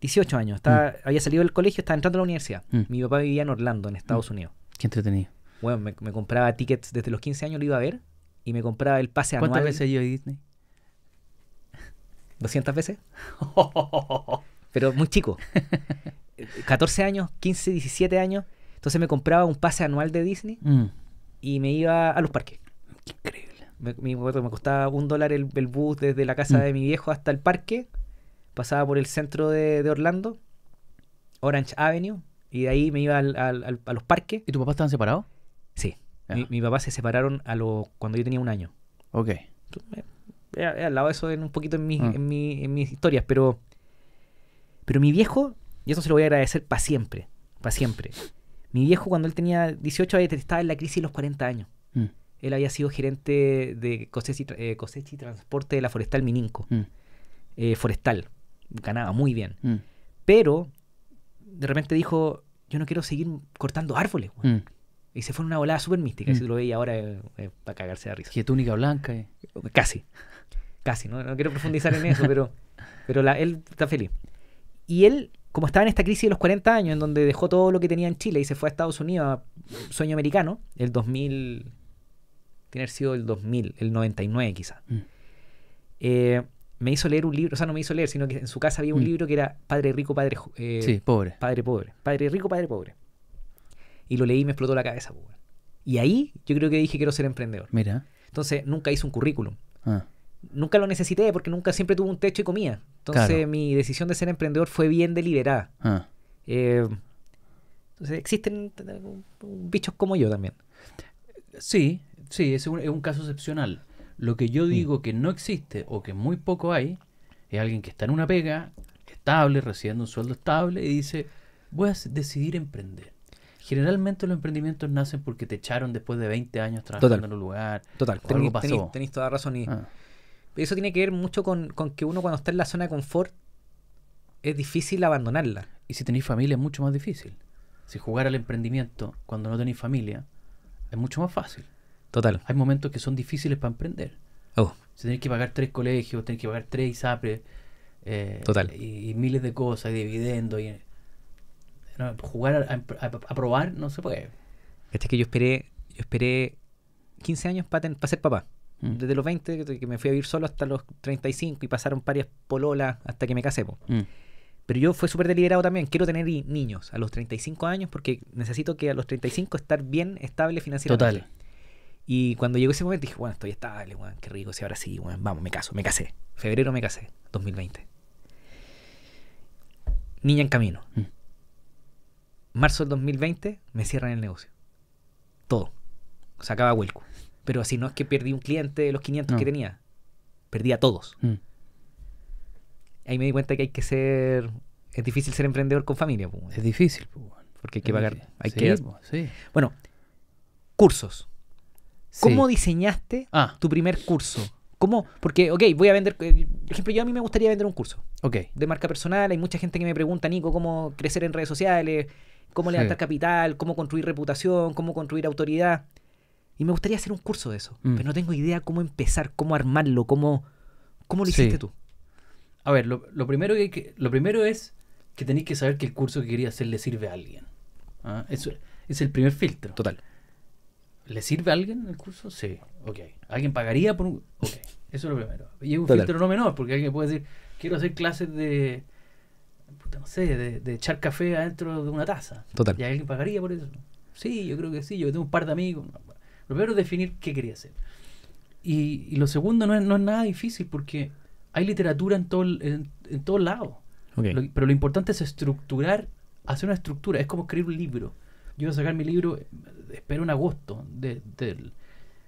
18 años, mm. había salido del colegio, estaba entrando a la universidad. Mi papá vivía en Orlando, en Estados Unidos. Qué entretenido. Bueno, me, compraba tickets desde los 15 años, lo iba a ver, y me compraba el pase anual. ¿Cuántas veces yo a Disney? 200 veces. Pero muy chico. 14 eh, años, 15, 17 años. Entonces me compraba un pase anual de Disney y me iba a los parques. Qué increíble. Me, costaba un dólar el, bus desde la casa mm. de mi viejo hasta el parque. Pasaba por el centro de, Orlando, Orange Avenue, y de ahí me iba a los parques. ¿Y tu papá estaban separados? Sí. Mi, papá se separaron a lo, cuando yo tenía un año. Ok. He, hablado eso en un poquito en, mm. en mis historias, pero, pero mi viejo, y eso se lo voy a agradecer para siempre, para siempre. Mi viejo cuando él tenía 18 años estaba en la crisis de los 40 años. Mm. Él había sido gerente de cosecha y, eh, transporte de la forestal Mininco. Mm. Eh, forestal. Ganaba muy bien. Mm. Pero de repente dijo, yo no quiero seguir cortando árboles. Y se fue en una volada súper mística. Si lo veía ahora, eh, para cagarse de risa. Y túnica blanca. Casi. Casi. ¿no? no, quiero profundizar en eso, pero, pero la, él está feliz. Y él como estaba en esta crisis de los 40 años, en donde dejó todo lo que tenía en Chile y se fue a Estados Unidos, a sueño americano, el 2000, tiene sido el 2000, el 99 quizá, mm. eh, me hizo leer un libro, o sea, no me hizo leer, sino que en su casa había un mm. libro que era Padre Rico, Padre... Eh, sí, pobre. Padre Pobre. Padre Rico, Padre Pobre. Y lo leí y me explotó la cabeza. Y ahí yo creo que dije quiero ser emprendedor. Mira. Entonces nunca hice un currículum. Ah nunca lo necesité porque nunca siempre tuve un techo y comía. Entonces mi decisión de ser emprendedor fue bien deliberada. Ah. Eh, entonces existen bichos como yo también. Sí, sí, es un, caso excepcional. Lo que yo mm. digo que no existe o que muy poco hay es alguien que está en una pega estable, recibiendo un sueldo estable y dice, voy a decidir emprender. Generalmente los emprendimientos nacen porque te echaron después de 20 años trabajando en un lugar. Total, tenéis toda razón y... Ah eso tiene que ver mucho con, que uno cuando está en la zona de confort es difícil abandonarla. Y si tenéis familia es mucho más difícil. Si jugar al emprendimiento cuando no tenéis familia es mucho más fácil. Total. Hay momentos que son difíciles para emprender. Oh. Si tenéis que pagar tres colegios, tenéis que pagar tres ISAPRES. Eh, y, miles de cosas, y dividendos. Y, jugar a, probar no se puede. Este es que yo esperé, yo esperé 15 años para ser papá. Mm. Desde los 20, que me fui a vivir solo hasta los 35 y pasaron varias pololas hasta que me casé. Mm. Pero yo fue súper deliberado también. Quiero tener niños a los 35 años porque necesito que a los 35 estar bien estable financieramente. Total. Y cuando llegó ese momento dije, bueno, estoy estable, qué rico, si ahora sí, vamos, me caso, me casé. Febrero me casé, 2020. Niña en camino. Mm. Marzo del 2020 me cierran el negocio. Todo. Se acaba Huelco. Pero así no es que perdí un cliente de los 500 que tenía. Perdí a todos. Mm. Ahí me di cuenta que hay que ser... Es difícil ser emprendedor con familia. Pues, es difícil. Pues, Porque hay que pagar... Hay que... Pues, bueno, cursos. ¿Cómo diseñaste ah. tu primer curso? ¿Cómo? Porque, ok, voy a vender. Eh, por ejemplo, yo a mí me gustaría vender un curso. Ok. De marca personal. Hay mucha gente que me pregunta, Nico, cómo crecer en redes sociales, cómo levantar capital, cómo construir reputación, cómo construir autoridad. Y me gustaría hacer un curso de eso, mm. pero no tengo idea cómo empezar, cómo armarlo, cómo, cómo lo hiciste tú. A ver, lo, primero que, lo primero es que tenéis que saber que el curso que quería hacer le sirve a alguien. ¿ah? Eso es el primer filtro. Total. ¿Le sirve a alguien el curso? Sí, ok. ¿Alguien pagaría por un...? Ok, eso es lo primero. Y es un filtro no menor, porque alguien puede decir, quiero hacer clases de... Puta, no sé, de, echar café adentro de una taza. Total. ¿Y alguien pagaría por eso? Sí, yo creo que sí, yo tengo un par de amigos. Lo primero es definir qué quería hacer. Y, lo segundo no es, nada difícil porque hay literatura en todo, en, en todo lado. pero lo importante es estructurar, hacer una estructura. Es como escribir un libro. Yo voy a sacar mi libro, espero en agosto. De,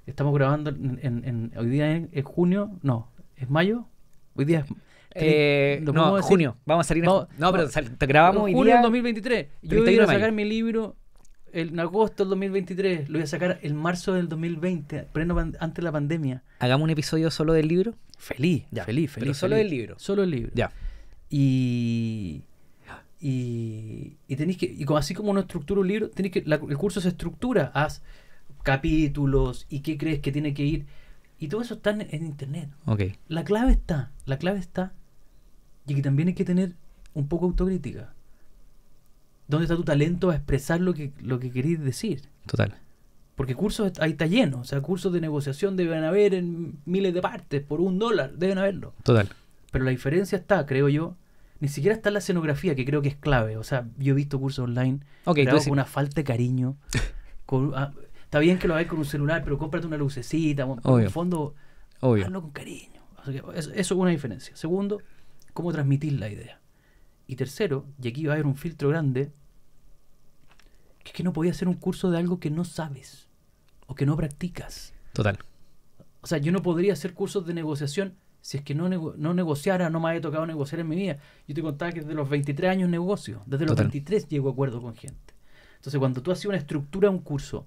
estamos grabando en, hoy día es junio, no, es mayo. Hoy día es, eh, no, junio. Vamos a salir. no, pero te grabamos hoy Junio 2023. Yo voy a sacar mi libro en agosto del 2023, lo voy a sacar el marzo del 2020, antes de la pandemia. ¿Hagamos un episodio solo del libro? Feliz, ya, feliz, feliz. Pero solo del libro. Solo el libro. Ya. Y. Y, tenéis que. Y como, así como uno estructura un libro, tenéis que. el curso se estructura. Haz capítulos y qué crees que tiene que ir. Y todo eso está en, internet. Okay. La clave está. La clave está. Y que también hay que tener un poco autocrítica dónde está tu talento a expresar lo que, lo que querés decir. Total. Porque cursos ahí está lleno, o sea, cursos de negociación deben haber en miles de partes, por un dólar, deben haberlo. Total. Pero la diferencia está, creo yo, ni siquiera está la escenografía, que creo que es clave. O sea, yo he visto cursos online okay, creados una falta de cariño. Ah, está bien que lo hagas con un celular, pero cómprate una lucecita, Obvio. en el fondo, Obvio. hazlo con cariño. eso es una diferencia. Segundo, cómo transmitir la idea. Y tercero, y aquí va a haber un filtro grande, que es que no podía hacer un curso de algo que no sabes o que no practicas. Total. O sea, yo no podría hacer cursos de negociación si es que no, no negociara, no me había tocado negociar en mi vida. Yo te contaba que desde los 23 años negocio, desde los 23 llego a acuerdo con gente. Entonces, cuando tú haces una estructura, un curso,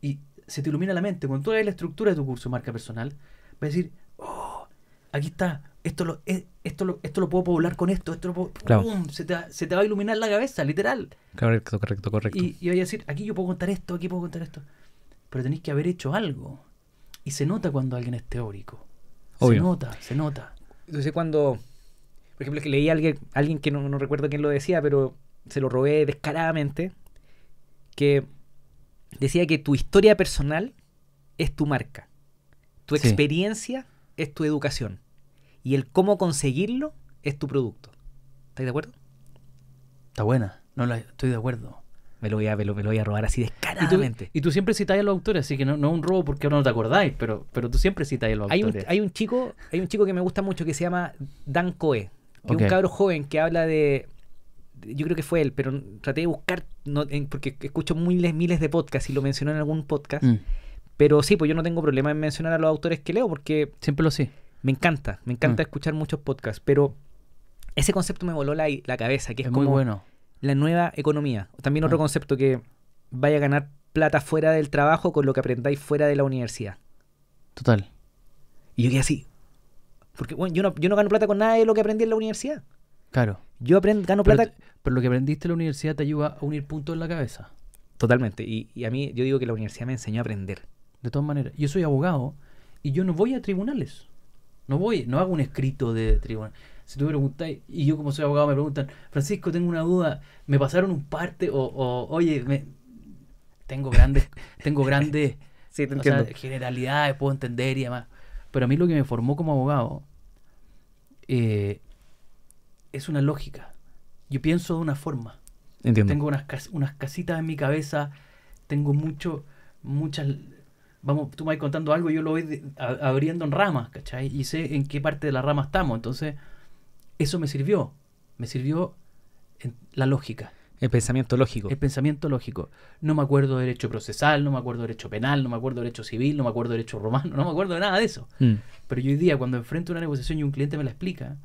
y se te ilumina la mente, cuando tú haces la estructura de tu curso, marca personal, vas a decir, oh, aquí está, esto lo, esto esto lo puedo poblar con esto, esto lo puedo, Se, te va, a iluminar la cabeza, literal. Correcto, correcto, correcto. Y, voy a decir, aquí yo puedo contar esto, aquí puedo contar esto. Pero tenéis que haber hecho algo. Y se nota cuando alguien es teórico. Se nota, se nota. Entonces cuando, por ejemplo, que leí a alguien, alguien que no, recuerdo quién lo decía, pero se lo robé descaradamente, que decía que tu historia personal es tu marca, tu experiencia es tu educación y el cómo conseguirlo es tu producto. ¿Estáis de acuerdo? Está buena, no estoy de acuerdo. Me lo, voy a, me, lo, voy a robar así descaradamente. Y tú, siempre citas a los autores, así que no, no es un robo porque no te acordáis, pero, pero tú siempre citas a los hay autores. Un, hay un, chico, hay un chico que me gusta mucho que se llama Dan Coe, que es un cabro joven que habla de yo creo que fue él, pero traté de buscar, no, porque escucho miles, miles de podcasts y lo mencionó en algún podcast. Mm. Pero sí, pues yo no tengo problema en mencionar a los autores que leo, porque... Siempre lo sé. Me encanta, me encanta mm. escuchar muchos podcasts, pero ese concepto me voló la, cabeza, que es, como la nueva economía. También otro ah. concepto que vaya a ganar plata fuera del trabajo con lo que aprendáis fuera de la universidad. Total. Y yo quedé así. Porque bueno, yo no, gano plata con nada de lo que aprendí en la universidad. Claro. Yo aprendo, gano plata. Pero, lo que aprendiste en la universidad te ayuda a unir puntos en la cabeza. Totalmente. Y, y, a mí, yo digo que la universidad me enseñó a aprender. De todas maneras, yo soy abogado y yo no voy a tribunales. No voy, no hago un escrito de tribunal. Si tú me preguntáis, y yo como soy abogado me preguntan, Francisco, tengo una duda, ¿me pasaron un parte? O, o oye, me, tengo grandes, tengo grandes generalidades, puedo entender y demás. Pero a mí lo que me formó como abogado eh, es una lógica. Yo pienso de una forma. Tengo unas, unas casitas en mi cabeza, tengo mucho, muchas vamos, tú me vas contando algo y yo lo voy abriendo en ramas, ¿cachai? Y sé en qué parte de la rama estamos. Entonces, eso me sirvió. Me sirvió en la lógica. El pensamiento lógico. El pensamiento lógico. No me acuerdo de derecho procesal, no me acuerdo de derecho penal, no me acuerdo de derecho civil, no me acuerdo de derecho romano, no me acuerdo de nada de eso. Mm. Pero yo hoy día, cuando enfrento una negociación y un cliente me la explica,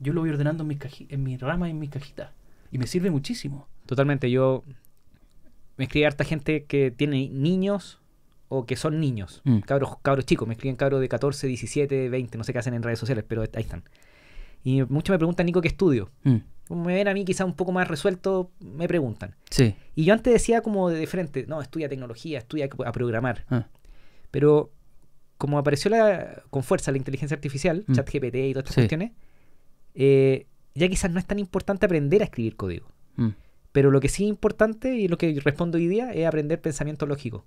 yo lo voy ordenando en mis, en mis ramas y en mis cajitas. Y me sirve muchísimo. Totalmente. Yo me escribe harta gente que tiene niños que son niños, mm. cabros, cabros chicos, me escriben cabros de 14, 17, 20, no sé qué hacen en redes sociales, pero ahí están. Y muchos me preguntan, Nico, ¿qué estudio? Mm. Como me ven a mí quizá un poco más resuelto, me preguntan. Sí. Y yo antes decía como de frente, no, estudia tecnología, estudia a programar. Ah. Pero como apareció la, con fuerza la inteligencia artificial, chat mm. ChatGPT y todas estas cuestiones, eh, ya quizás no es tan importante aprender a escribir código. Pero lo que sí es importante y lo que respondo hoy día es aprender pensamiento lógico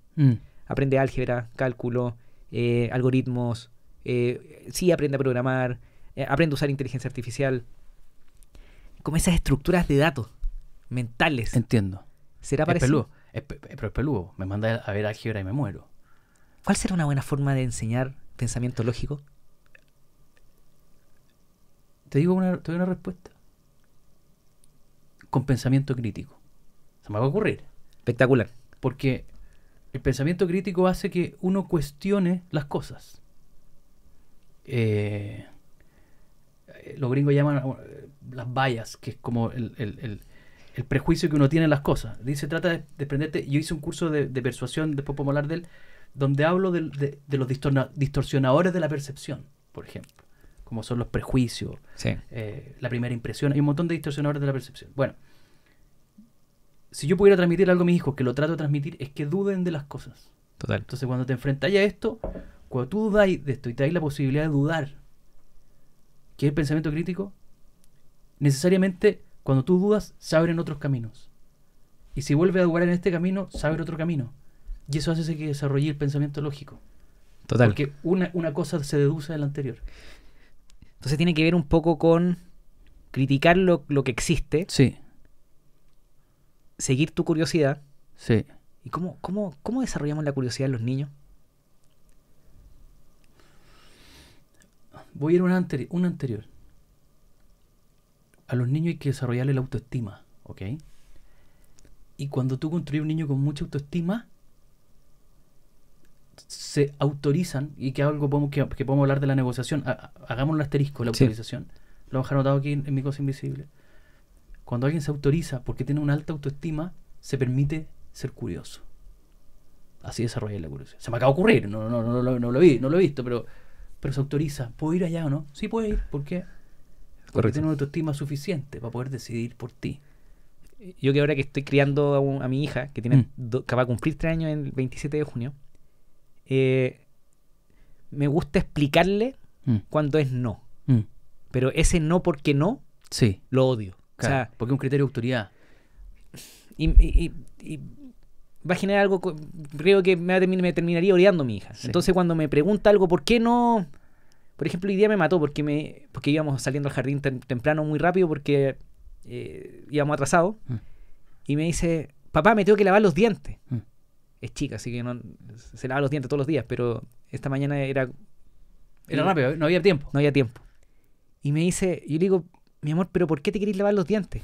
aprende álgebra, cálculo, eh, algoritmos, eh, sí aprende a programar, eh, aprende a usar inteligencia artificial. Como esas estructuras de datos mentales. Entiendo. ¿Será para. peludo. pero es peludo. Me manda a ver álgebra y me muero. ¿Cuál será una buena forma de enseñar pensamiento lógico? Te digo una, doy una respuesta. Con pensamiento crítico. Se me va a ocurrir. Espectacular. Porque el pensamiento crítico hace que uno cuestione las cosas. Eh, los gringos llaman eh, las vallas, que es como el, prejuicio que uno tiene en las cosas. Dice, trata de desprenderte. Yo hice un curso de, persuasión, después podemos hablar de él, donde hablo de, los distorsionadores de la percepción, por ejemplo, como son los prejuicios, eh, la primera impresión. Hay un montón de distorsionadores de la percepción. Bueno si yo pudiera transmitir algo a mis hijos, que lo trato de transmitir, es que duden de las cosas. Total. Entonces, cuando te enfrentas a esto, cuando tú dudas de esto y te dais la posibilidad de dudar, que es el pensamiento crítico, necesariamente cuando tú dudas, se abren otros caminos. Y si vuelves a dudar en este camino, se otro camino. Y eso hace que desarrolle el pensamiento lógico. Total. Porque una, una cosa se deduce de la anterior. Entonces tiene que ver un poco con criticar lo, lo que existe. Sí seguir tu curiosidad. Sí. ¿Y cómo, cómo, cómo desarrollamos la curiosidad de los niños? Voy a ir a una, anterior. A los niños hay que desarrollarle la autoestima, ¿ok? Y cuando tú construyes un niño con mucha autoestima, se autorizan, y que algo podemos, que, podemos hablar de la negociación, hagamos un asterisco, la autorización. Lo hemos anotado aquí en mi cosa invisible cuando alguien se autoriza porque tiene una alta autoestima, se permite ser curioso. Así desarrolla la curiosidad. Se me acaba de ocurrir, no, no, no, no, lo, vi, no lo he visto, pero, pero se autoriza. ¿Puedo ir allá o no? Sí, puedo ir. Porque tiene una autoestima suficiente para poder decidir por ti. Yo que ahora que estoy criando a, mi hija, que, tiene mm. que va a cumplir tres años el 27 de junio, eh, me gusta explicarle mm. cuando es no. Mm. Pero ese no porque no, lo odio o sea, porque es un criterio de autoridad. Y, va a generar algo, creo que me, terminaría odiando mi hija. Entonces cuando me pregunta algo, ¿por qué no? Por ejemplo, hoy día me mató porque, me, porque íbamos saliendo al jardín temprano muy rápido porque eh, íbamos atrasados. Mm. Y me dice, papá, me tengo que lavar los dientes. Mm. Es chica, así que no, se lava los dientes todos los días, pero esta mañana era... Era rápido, no había tiempo. No había tiempo. Y me dice, yo le digo, mi amor, pero ¿por qué te queréis lavar los dientes?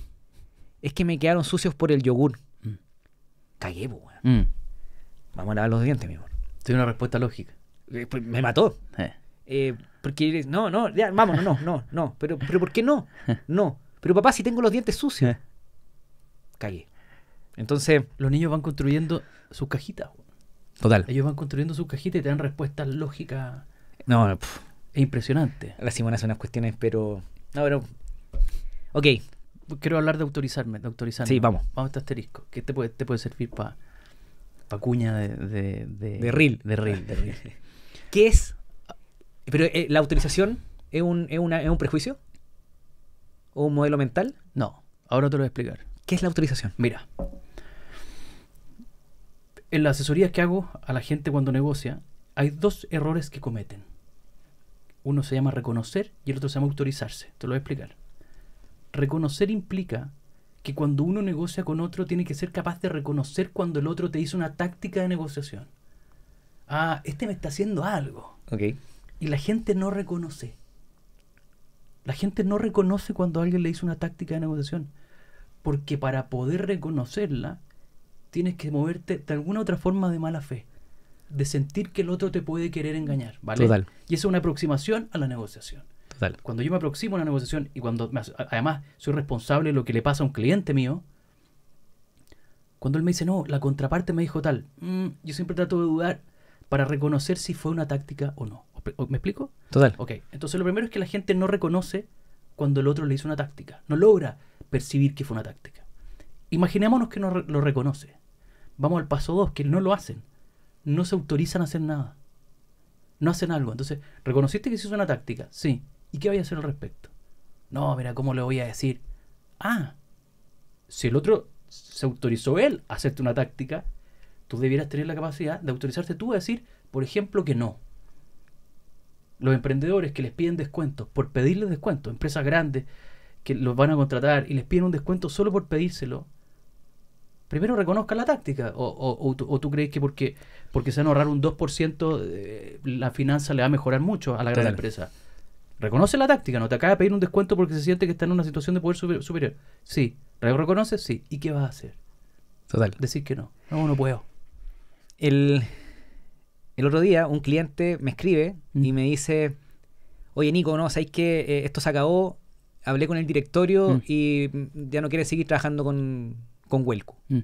Es que me quedaron sucios por el yogur. Mm. Cagué, mm. Vamos a lavar los dientes, mi amor. Tiene una respuesta lógica. Eh, pues, me mató. Eh. eh. porque, no, no, vamos, no, no, no, Pero, pero ¿por qué no? No. Pero papá, si tengo los dientes sucios. Eh. Cagué. Entonces. Los niños van construyendo sus cajitas. Total. Ellos van construyendo sus cajitas y te dan respuestas lógicas. No, Es impresionante. La Simona son unas cuestiones, pero. No, pero Ok. Quiero hablar de autorizarme, de autorizarme. Sí, vamos. Vamos a este asterisco. Que te puede, te puede servir para cuña de, de, de, de... reel. De reel, ¿Qué es? Pero eh, la autorización es un, es un prejuicio o un modelo mental? No, ahora te lo voy a explicar. ¿Qué es la autorización? Mira, en las asesorías que hago a la gente cuando negocia, hay dos errores que cometen. Uno se llama reconocer y el otro se llama autorizarse. Te lo voy a explicar. Reconocer implica que cuando uno negocia con otro tiene que ser capaz de reconocer cuando el otro te hizo una táctica de negociación. Ah, este me está haciendo algo. Y la gente no reconoce. La gente no reconoce cuando alguien le hizo una táctica de negociación. Porque para poder reconocerla, tienes que moverte de alguna otra forma de mala fe. De sentir que el otro te puede querer engañar. ¿vale? Total. Y es una aproximación a la negociación. Cuando yo me aproximo a una negociación y cuando además soy responsable de lo que le pasa a un cliente mío, cuando él me dice, no, la contraparte me dijo tal, mm, yo siempre trato de dudar para reconocer si fue una táctica o no. ¿Me explico? Total. Ok, entonces lo primero es que la gente no reconoce cuando el otro le hizo una táctica, no logra percibir que fue una táctica. Imaginémonos que no lo reconoce. Vamos al paso dos que no lo hacen. No se autorizan a hacer nada. No hacen algo. Entonces, ¿reconociste que se hizo una táctica? Sí. ¿Y qué voy a hacer al respecto? No, mira, ¿cómo le voy a decir? Ah, si el otro se autorizó él a hacerte una táctica, tú debieras tener la capacidad de autorizarte tú a decir, por ejemplo, que no. Los emprendedores que les piden descuentos por pedirles descuentos, empresas grandes que los van a contratar y les piden un descuento solo por pedírselo, primero reconozcan la táctica. O, tú, crees que porque, porque se van a ahorrar un 2%, eh, la finanza le va a mejorar mucho a la gran empresa. Reconoce la táctica, no te acaba de pedir un descuento porque se siente que está en una situación de poder superior. Sí. ¿Reconoce? Sí. ¿Y qué vas a hacer? Total. Decir que no. No, no puedo. El, otro día un cliente me escribe y mm. me dice, oye Nico, no, ¿sabéis que eh, esto se acabó? Hablé con el directorio mm. y ya no quiere seguir trabajando con, con Huelco. Mm.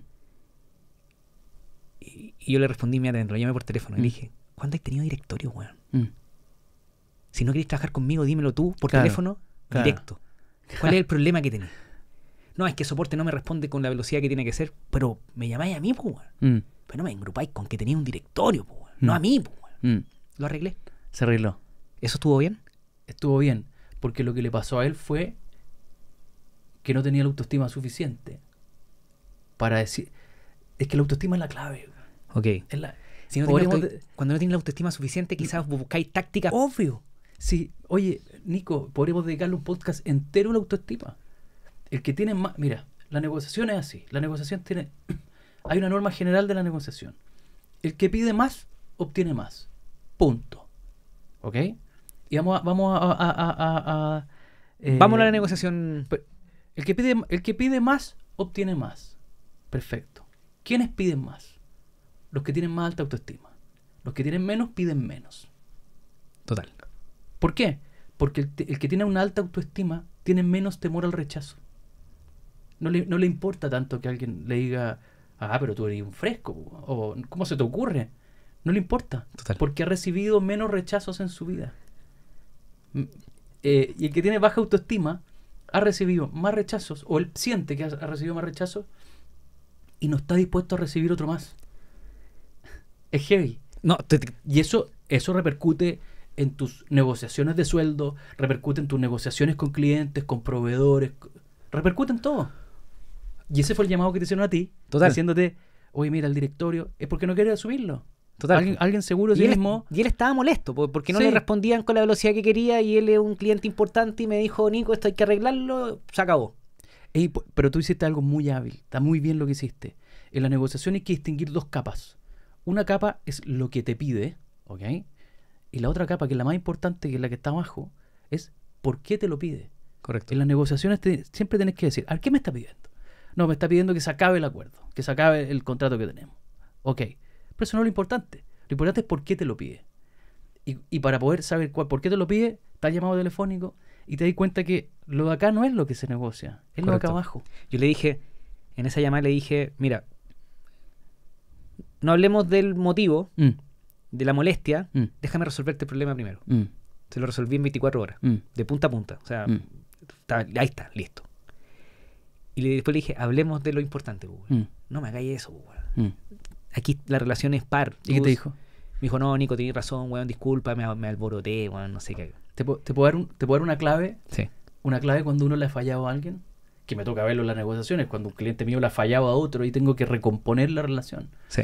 Y, yo le respondí me lo llamé por teléfono y le dije, ¿cuándo has tenido directorio, weón? Si no querés trabajar conmigo, dímelo tú por teléfono directo. ¿Cuál es el problema que tenés? No, es que soporte no me responde con la velocidad que tiene que ser, pero me llamáis a mí, pues, Pero no me engrupáis con que tenía un directorio, No mm. a mí, mm. Lo arreglé. Se arregló. ¿Eso estuvo bien? Estuvo bien, porque lo que le pasó a él fue que no tenía la autoestima suficiente para decir. Es que la autoestima es la clave. Ok. Cuando no tienes la autoestima suficiente, quizás buscáis tácticas. Obvio. Sí, oye, Nico, podríamos dedicarle un podcast entero a la autoestima. El que tiene más. Mira, la negociación es así. La negociación tiene. Hay una norma general de la negociación. El que pide más, obtiene más. Punto. ¿Ok? Y vamos a. Vamos a, eh, vamos a la negociación. El que, pide, el que pide más, obtiene más. Perfecto. ¿Quiénes piden más? Los que tienen más alta autoestima. Los que tienen menos, piden menos. Total. ¿Por qué? Porque el, que tiene una alta autoestima tiene menos temor al rechazo. No le, importa tanto que alguien le diga, ah, pero tú eres un fresco, o ¿cómo se te ocurre? No le importa, porque ha recibido menos rechazos en su vida. Mm, eh, y el que tiene baja autoestima ha recibido más rechazos, o él siente que ha, recibido más rechazos, y no está dispuesto a recibir otro más. Es heavy. No, Y eso, eso repercute en tus negociaciones de sueldo, repercuten tus negociaciones con clientes, con proveedores, repercuten todo. Y ese fue el llamado que te hicieron a ti, Total. diciéndote, oye, mira, el directorio es porque no quiere subirlo. Total. Alguien, seguro mismo. Y él estaba molesto porque no le respondían con la velocidad que quería y él es un cliente importante y me dijo, Nico, esto hay que arreglarlo, se acabó. Ey, pero tú hiciste algo muy hábil, está muy bien lo que hiciste. En la negociación hay que distinguir dos capas. Una capa es lo que te pide, ¿ok? Y la otra capa, que es la más importante, que es la que está abajo, es por qué te lo pide. Correcto. En las negociaciones siempre tenés que decir, ¿a qué me está pidiendo? No, me está pidiendo que se acabe el acuerdo, que se acabe el contrato que tenemos. Ok, pero eso no es lo importante. Lo importante es por qué te lo pide. Y, para poder saber cuál, por qué te lo pide, está llamado telefónico y te das cuenta que lo de acá no es lo que se negocia, es lo de acá abajo. Yo le dije, en esa llamada le dije, mira, no hablemos del motivo, mm de la molestia, mm. déjame resolver este problema primero. Mm. Se lo resolví en 24 horas, mm. de punta a punta. O sea, ahí está, listo. Y le, después le dije, hablemos de lo importante, No me hagáis eso, Aquí la relación es par. ¿Y qué te dijo? Me dijo, no, Nico, tienes razón, weón, disculpa, me, alboroté, weón, no sé qué. ¿Te, puedo dar ¿Te, puedo dar una clave? Sí. Una clave cuando uno le ha fallado a alguien, que me toca verlo en las negociaciones, cuando un cliente mío le ha fallado a otro y tengo que recomponer la relación. Sí.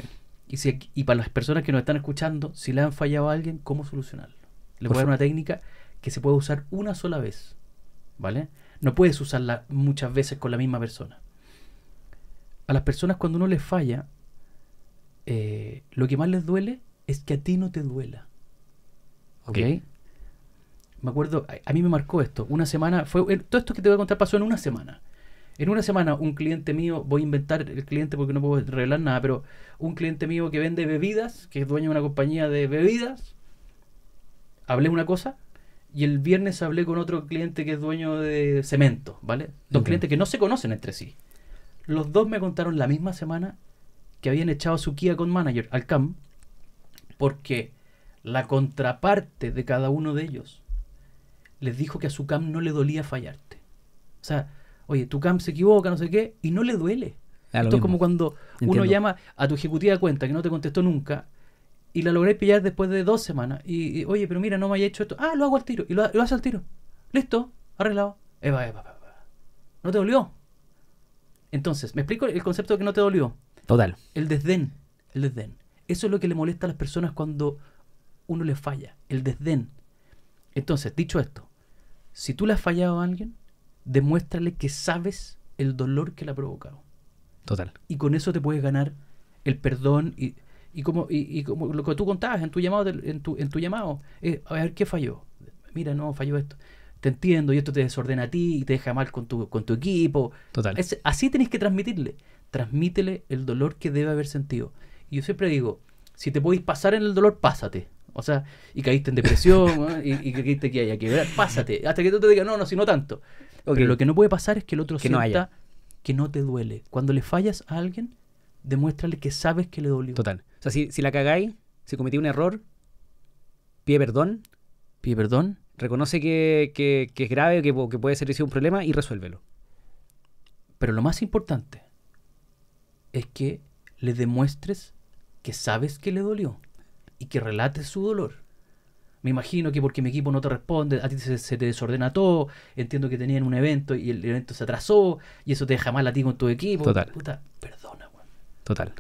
Y, para las personas que nos están escuchando, si le han fallado a alguien, ¿cómo solucionarlo? Le voy a dar una técnica que se puede usar una sola vez, ¿vale? No puedes usarla muchas veces con la misma persona. A las personas cuando uno les falla, eh, lo que más les duele es que a ti no te duela. ¿Ok? Me acuerdo, a, mí me marcó esto. Una semana, fue eh, todo esto que te voy a contar pasó en una semana. En una semana, un cliente mío, voy a inventar el cliente porque no puedo revelar nada, pero un cliente mío que vende bebidas, que es dueño de una compañía de bebidas, hablé una cosa y el viernes hablé con otro cliente que es dueño de cemento, ¿vale? Dos clientes que no se conocen entre sí. Los dos me contaron la misma semana que habían echado a su Kia con manager al CAM porque la contraparte de cada uno de ellos les dijo que a su CAM no le dolía fallarte. O sea, oye, tu camp se equivoca, no sé qué, y no le duele. Ah, esto es como cuando uno llama a tu ejecutiva de cuenta que no te contestó nunca y la logré pillar después de dos semanas. Y, oye, pero mira, no me haya hecho esto. Ah, lo hago al tiro. Y lo, hago al tiro. Listo, arreglado. Eva, eva, eva. No te dolió. Entonces, me explico el concepto de que no te dolió. Total. El desdén. El desdén. Eso es lo que le molesta a las personas cuando uno le falla. El desdén. Entonces, dicho esto, si tú le has fallado a alguien, demuéstrale que sabes el dolor que la ha provocado. Total. Y con eso te puedes ganar el perdón y, como, y, como lo que tú contabas en tu llamado, en tu, llamado, eh, a ver qué falló. Mira, no, falló esto. Te entiendo y esto te desordena a ti y te deja mal con tu, con tu equipo. Total. así tenés que transmitirle. Transmítele el dolor que debe haber sentido. Y yo siempre digo, si te podéis pasar en el dolor, pásate. O sea, y caíste en depresión, y, y, que haya quebrar, pásate. Hasta que tú te digas, no, no, si no tanto lo que no puede pasar es que el otro que sienta que no te duele. Cuando le fallas a alguien, demuéstrale que sabes que le dolió. Total. O sea, si, la cagáis, si cometí un error, pide perdón. Pide perdón. Reconoce que, es grave, que, que puede ser un problema y resuélvelo. Pero lo más importante es que le demuestres que sabes que le dolió y que relates su dolor me imagino que porque mi equipo no te responde, a ti se, te desordena todo, entiendo que tenían un evento y el evento se atrasó y eso te deja mal a ti con tu equipo. Total. Puta, perdona, Total.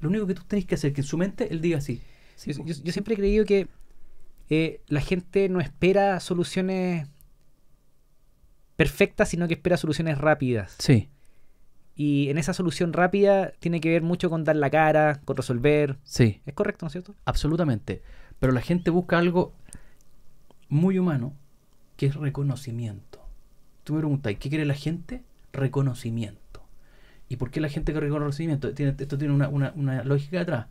lo único que tú tenés que hacer que en su mente él diga así. Sí, yo, siempre he creído que eh, la gente no espera soluciones perfectas, sino que espera soluciones rápidas. Sí. Y en esa solución rápida tiene que ver mucho con dar la cara, con resolver. Sí. ¿Es correcto, no es cierto? Absolutamente. Pero la gente busca algo muy humano, que es reconocimiento. Tú me preguntas, ¿qué quiere la gente? Reconocimiento. ¿Y por qué la gente quiere reconocimiento? esto tiene una, lógica detrás.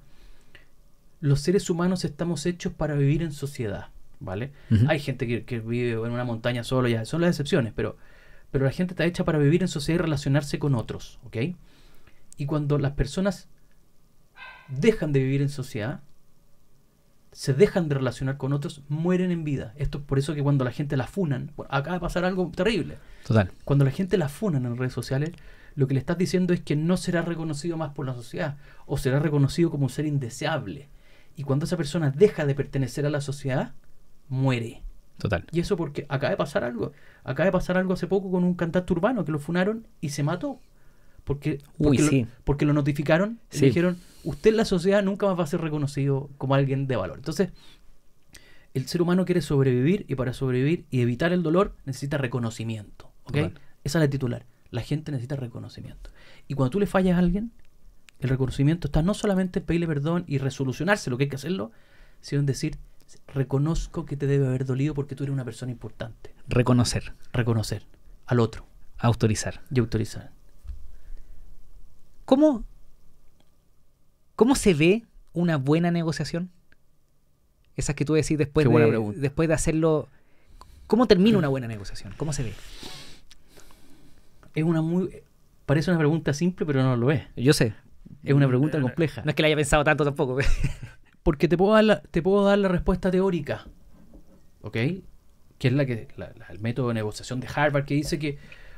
Los seres humanos estamos hechos para vivir en sociedad, ¿vale? Hay gente que, vive en una montaña solo, ya, son las excepciones, pero, pero la gente está hecha para vivir en sociedad y relacionarse con otros, ¿ok? Y cuando las personas dejan de vivir en sociedad, se dejan de relacionar con otros, mueren en vida. Esto es por eso que cuando la gente la funan, acaba de pasar algo terrible. Total. Cuando la gente la funan en redes sociales, lo que le estás diciendo es que no será reconocido más por la sociedad o será reconocido como un ser indeseable. Y cuando esa persona deja de pertenecer a la sociedad, muere. Total. Y eso porque acaba de pasar algo. Acaba de pasar algo hace poco con un cantante urbano que lo funaron y se mató. Porque, lo, notificaron y dijeron, usted en la sociedad nunca más va a ser reconocido como alguien de valor. Entonces, el ser humano quiere sobrevivir y para sobrevivir y evitar el dolor necesita reconocimiento. Esa es la titular. La gente necesita reconocimiento. Y cuando tú le fallas a alguien, el reconocimiento está no solamente en pedirle perdón y resolucionarse lo que hay que hacerlo, sino en decir, reconozco que te debe haber dolido porque tú eres una persona importante. Reconocer. Reconocer al otro. Autorizar. Y autorizar. ¿Cómo, cómo se ve una buena negociación? Esas que tú decís después, de, después de hacerlo. ¿Cómo termina una buena negociación? ¿Cómo se ve? Es una muy. Parece una pregunta simple, pero no lo es. Yo sé. Es una pregunta compleja. No es que la haya pensado tanto tampoco. Porque te puedo dar la, te puedo dar la respuesta teórica. ¿Ok? Que es la que. el método de negociación de Harvard que dice que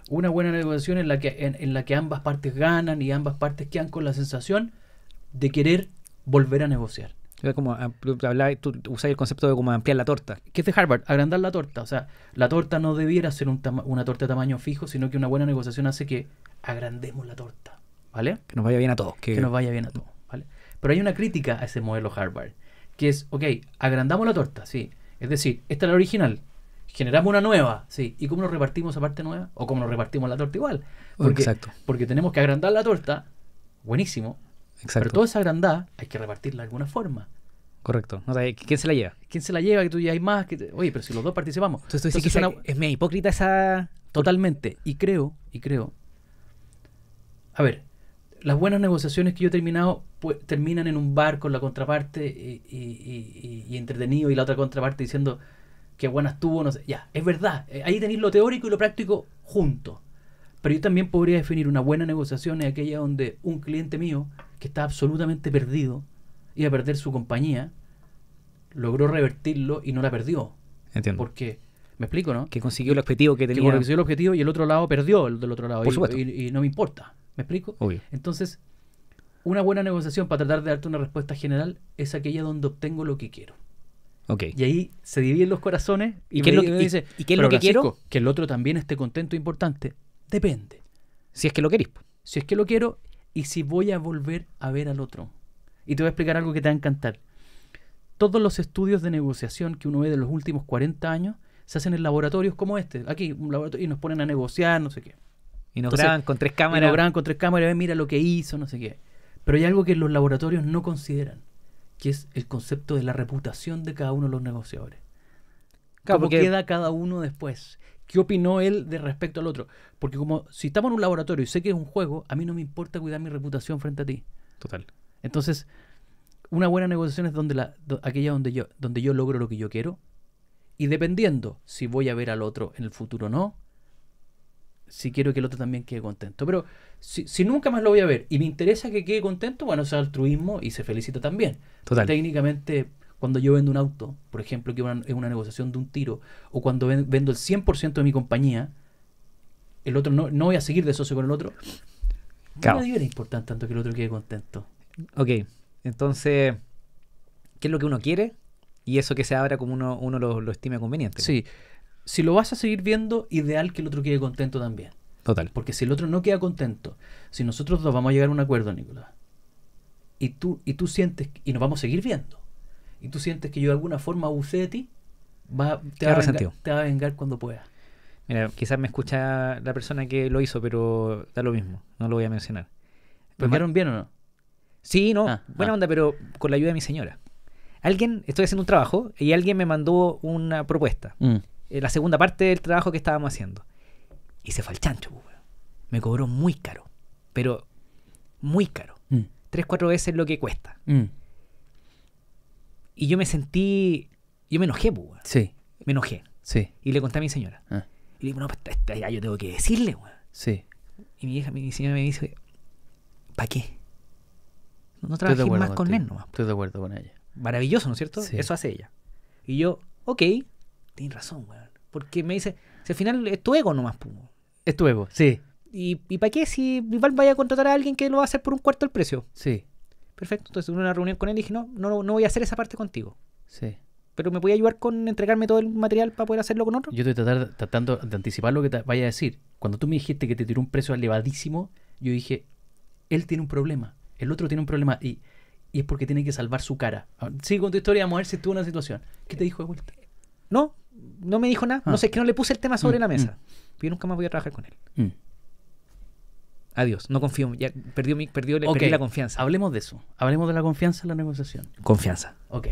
una buena negociación en la que, en, la que ambas partes ganan y ambas partes quedan con la sensación de querer volver a negociar. como ah, tú usas el concepto de como ampliar la torta. ¿Qué es de Harvard? Agrandar la torta. O sea, la torta no debiera ser una torta de tamaño fijo, sino que una buena negociación hace que agrandemos la torta. ¿Vale? Que nos vaya bien a todos. Que, nos vaya bien a todos. ¿Vale? Pero hay una crítica a ese modelo Harvard, que es, ok, agrandamos la torta, sí. Es decir, esta es la original, generamos una nueva, sí. ¿Y cómo nos repartimos esa parte nueva? ¿O cómo nos repartimos la torta igual? Exacto. Porque tenemos que agrandar la torta, buenísimo. Exacto. Pero toda esa agrandada hay que repartirla de alguna forma. Correcto. ¿Quién se la lleva? ¿Quién se la lleva? Que tú ya hay más. Que Oye, pero si los dos participamos. Entonces, que es medio hipócrita esa. Totalmente. Y creo, y creo. A ver, las buenas negociaciones que yo he terminado pues, terminan en un bar con la contraparte y entretenido y la otra contraparte diciendo qué buenas tuvo, no sé. Ya, es verdad. Eh, ahí tenéis lo teórico y lo práctico juntos. Pero yo también podría definir una buena negociación es aquella donde un cliente mío que está absolutamente perdido iba a perder su compañía, logró revertirlo y no la perdió. Entiendo. Porque, me explico, ¿no? Que consiguió el objetivo que tenía. Que consiguió el objetivo y el otro lado perdió el del otro lado. y, no me importa. ¿Me explico? Entonces, una buena negociación para tratar de darte una respuesta general es aquella donde obtengo lo que quiero. Y ahí se dividen los corazones y, qué es lo que, dice, ¿y, qué es lo que quiero? Que el otro también esté contento e importante. Depende. Si es que lo querís. Si es que lo quiero y si voy a volver a ver al otro. Y te voy a explicar algo que te va a encantar. Todos los estudios de negociación que uno ve de los últimos 40 años se hacen en laboratorios como este. Aquí, un laboratorio, y nos ponen a negociar, no sé qué. Y nos graban con tres cámaras. Y nos graban con tres cámaras, mira lo que hizo, no sé qué. Pero hay algo que los laboratorios no consideran que es el concepto de la reputación de cada uno de los negociadores. ¿Qué ¿Cómo queda cada uno después? ¿Qué opinó él de respecto al otro? Porque como si estamos en un laboratorio y sé que es un juego, a mí no me importa cuidar mi reputación frente a ti. Total. Entonces, una buena negociación es donde la, aquella donde yo, donde yo logro lo que yo quiero. Y dependiendo si voy a ver al otro en el futuro o no, si quiero que el otro también quede contento. Pero si, nunca más lo voy a ver y me interesa que quede contento, bueno, es altruismo y se felicita también. Total. Técnicamente, cuando yo vendo un auto, por ejemplo, que es una negociación de un tiro, o cuando vendo el 100% de mi compañía, el otro no, voy a seguir de socio con el otro. Claro. No me importante tanto que el otro quede contento. Ok, entonces, ¿qué es lo que uno quiere? Y eso que se abra como uno, lo, lo estime conveniente. Sí si lo vas a seguir viendo, ideal que el otro quede contento también. Total. Porque si el otro no queda contento, si nosotros dos vamos a llegar a un acuerdo, Nicolás, y tú, y tú sientes, y nos vamos a seguir viendo, y tú sientes que yo de alguna forma Abuse de ti, va, te, va a vengar, cuando pueda. Mira, quizás me escucha la persona que lo hizo, pero da lo mismo, no lo voy a mencionar. ¿Vengaron bien o no? Sí, no, ah, buena ah. onda, pero con la ayuda de mi señora. Alguien, estoy haciendo un trabajo y alguien me mandó una propuesta. Mm. Eh, la segunda parte del trabajo que estábamos haciendo. Y se fue al chancho, pues, Me cobró muy caro, pero muy caro. Mm. Tres, cuatro veces lo que cuesta. Mm. Y yo me sentí, yo me enojé, pues, weón. Sí. Me enojé. Sí. Y le conté a mi señora. Ah. Y le dije no, pues ya yo tengo que decirle, weón. Sí. Y mi hija, mi señora me dice, ¿para qué? No, más con, él más pues. Estoy de acuerdo con ella. Maravilloso, ¿no es cierto? Eso hace ella. Y yo, ok, tienes razón, weón. Porque me dice, si al final es tu ego nomás, pum. Es tu ego, sí. ¿Y, para qué si igual vaya a contratar a alguien que lo va a hacer por un cuarto del precio? Sí. Perfecto, entonces en una reunión con él dije, no, no, no voy a hacer esa parte contigo. Sí. Pero me voy a ayudar con entregarme todo el material para poder hacerlo con otro. Yo estoy tratando de anticipar lo que te vaya a decir. Cuando tú me dijiste que te tiró un precio elevadísimo, yo dije, él tiene un problema, el otro tiene un problema y, es porque tiene que salvar su cara. Ah, sí, con tu historia, vamos a ver si tuvo una situación. ¿Qué te dijo de vuelta? No, no me dijo nada. No ah. sé, es que no le puse el tema sobre mm, la mm. mesa. Yo nunca más voy a trabajar con él. Mm. Adiós, no confío, ya perdió, mi, perdió la confianza. Hablemos de eso, hablemos de la confianza en la negociación. Confianza. Ok.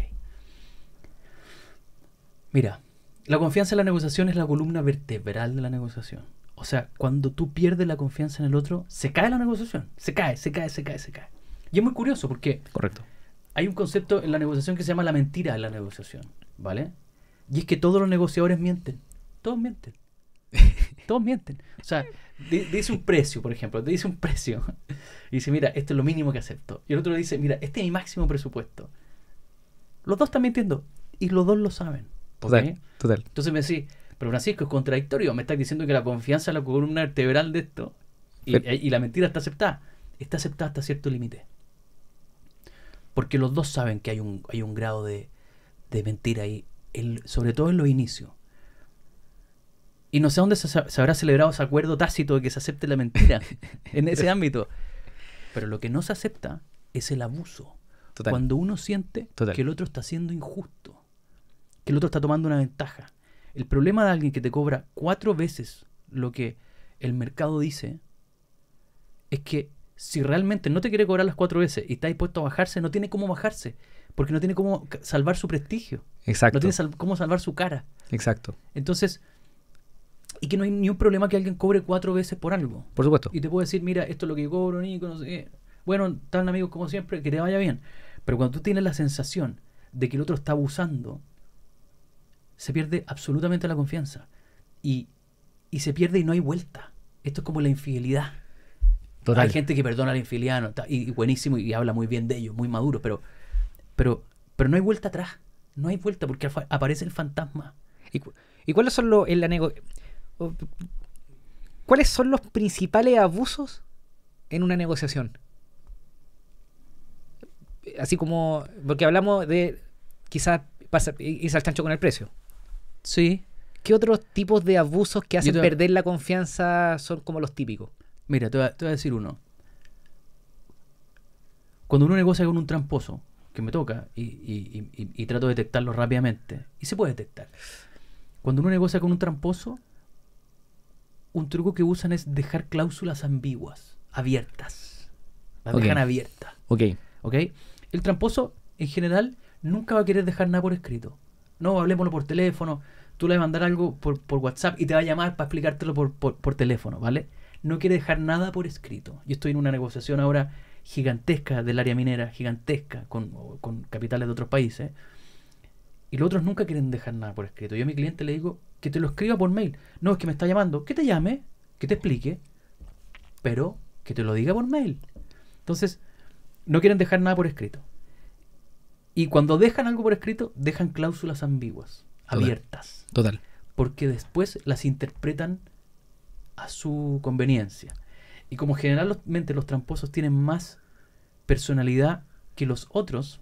Mira, la confianza en la negociación es la columna vertebral de la negociación. O sea, cuando tú pierdes la confianza en el otro, se cae la negociación. Se cae, se cae, se cae, se cae. Y es muy curioso porque... Correcto. Hay un concepto en la negociación que se llama la mentira en la negociación, ¿vale? Y es que todos los negociadores mienten. Todos mienten. todos mienten. O sea, dice un precio, por ejemplo. Te dice un precio. Y dice, mira, esto es lo mínimo que acepto. Y el otro le dice, mira, este es mi máximo presupuesto. Los dos están mintiendo. Y los dos lo saben. Total, Entonces me decís, pero Francisco, es contradictorio. Me estás diciendo que la confianza es la columna vertebral de esto. Y, la mentira está aceptada. Está aceptada hasta cierto límite. Porque los dos saben que hay un, hay un grado de, de mentira ahí sobre todo en los inicios. Y no sé dónde se, habrá celebrado ese acuerdo tácito de que se acepte la mentira en ese ámbito. Pero lo que no se acepta es el abuso. Cuando uno siente que el otro está siendo injusto, que el otro está tomando una ventaja. El problema de alguien que te cobra cuatro veces lo que el mercado dice es que si realmente no te quiere cobrar las cuatro veces y está dispuesto a bajarse, no tiene cómo bajarse, porque no tiene cómo salvar su prestigio. Exacto. No tiene cómo salvar su cara. Exacto. Entonces, y que no hay ni un problema que alguien cobre cuatro veces por algo. Por supuesto. Y te puedo decir, mira, esto es lo que yo cobro, Nico, Bueno, tan amigos como siempre, que te vaya bien. Pero cuando tú tienes la sensación de que el otro está abusando, se pierde absolutamente la confianza. Y, y se pierde y no hay vuelta. Esto es como la infidelidad. Total. Hay gente que perdona la infidelidad y, buenísimo y, habla muy bien de ellos, muy maduro, pero, pero, pero no hay vuelta atrás. No hay vuelta porque aparece el fantasma. ¿Y, cuáles son los cuáles son los principales abusos en una negociación? Así como porque hablamos de quizás pasar, irse al chancho con el precio. Sí. ¿Qué otros tipos de abusos que hacen perder la confianza son como los típicos? Mira, te voy a decir uno. Cuando uno negocia con un tramposo, que me toca y, y, trato de detectarlo rápidamente. Y se puede detectar. Cuando uno negocia con un tramposo, un truco que usan es dejar cláusulas ambiguas, abiertas. Las dejan abiertas. Ok. Ok. El tramposo, en general, nunca va a querer dejar nada por escrito. No, hablemoslo por teléfono. Tú le vas a mandar algo por, WhatsApp y te va a llamar para explicártelo por, por, por teléfono, ¿vale? No quiere dejar nada por escrito. Yo estoy en una negociación ahora gigantesca del área minera, gigantesca, con, capitales de otros países. Y los otros nunca quieren dejar nada por escrito. Yo a mi cliente le digo que te lo escriba por mail. No, es que me está llamando. Que te llame, que te explique, pero que te lo diga por mail. Entonces, no quieren dejar nada por escrito. Y cuando dejan algo por escrito, dejan cláusulas ambiguas, abiertas. Total. Porque después las interpretan a su conveniencia. Y como generalmente los tramposos tienen más personalidad que los otros,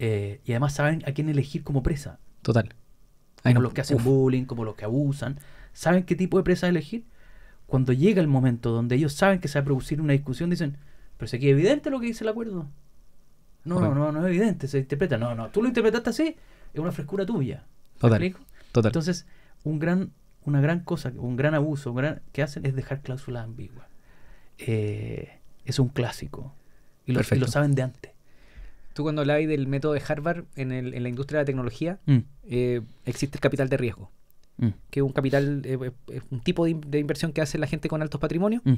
eh, y además saben a quién elegir como presa. Total. Como los que hacen bullying, como los que abusan, saben qué tipo de presa elegir. Cuando llega el momento donde ellos saben que se va a producir una discusión, dicen, pero es aquí es evidente lo que dice el acuerdo. No, no, no, no es evidente, se interpreta. No, no, tú lo interpretaste así, es una frescura tuya. Total. Total. Entonces, un gran una gran cosa, un gran abuso que hacen es dejar cláusulas ambiguas. Eh, es un clásico y lo, saben de antes. Tú cuando hablabas del método de Harvard en, la industria de la tecnología, mm. eh, existe el capital de riesgo, mm. que es un capital, eh, un tipo de, inversión que hace la gente con altos patrimonios, mm.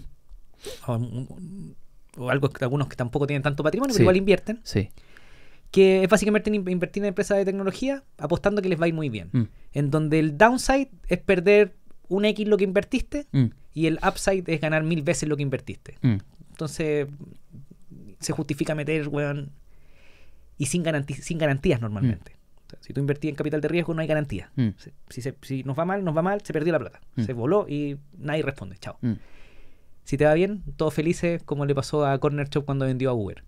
o, algo, algunos que tampoco tienen tanto patrimonio, pero igual invierten. Sí que es básicamente invertir en empresas de tecnología apostando que les va a ir muy bien. Mm. En donde el downside es perder un X lo que invertiste mm. y el upside es ganar mil veces lo que invertiste. Mm. Entonces, se justifica meter, weón, y sin, sin garantías normalmente. si tú invertís en capital de riesgo, no hay garantía. Si, si, nos va mal, nos va mal, se perdió la plata. Se voló y nadie responde. Chao. Si te va bien, todos felices, como le pasó a Corner Shop cuando vendió a Uber.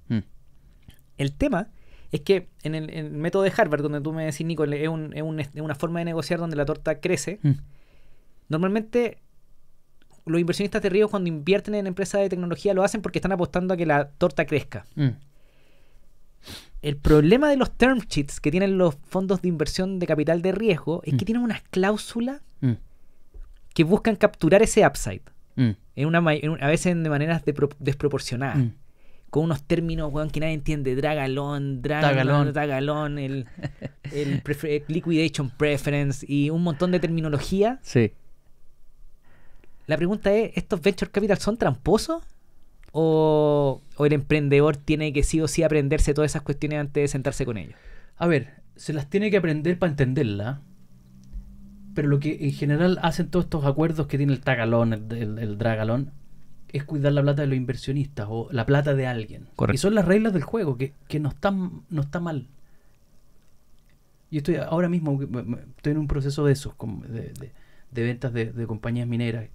El tema es que en el, método de Harvard, donde tú me decís, Nico, es, una forma de negociar donde la torta crece, mm. normalmente los inversionistas de riesgo cuando invierten en empresas de tecnología lo hacen porque están apostando a que la torta crezca. Mm. El problema de los term sheets que tienen los fondos de inversión de capital de riesgo es que mm. tienen unas cláusulas que buscan capturar ese upside. En una, a veces de maneras desproporcionadas con unos términos, que nadie entiende. Dragalón, Dragalón, Dragalón, el, Liquidation Preference y un montón de terminología. Sí. La pregunta es, ¿estos Venture Capital son tramposos? ¿O, el emprendedor tiene que sí o sí aprenderse todas esas cuestiones antes de sentarse con ellos? A ver, se las tiene que aprender para entenderla. Pero lo que en general hacen todos estos acuerdos que tiene el Tagalón, el, el Dragalón, es cuidar la plata de los inversionistas o la plata de alguien. Correcto. Y son las reglas del juego, que, no, están, no está mal. Yo estoy ahora mismo, estoy en un proceso de esos, de, ventas de, compañías mineras.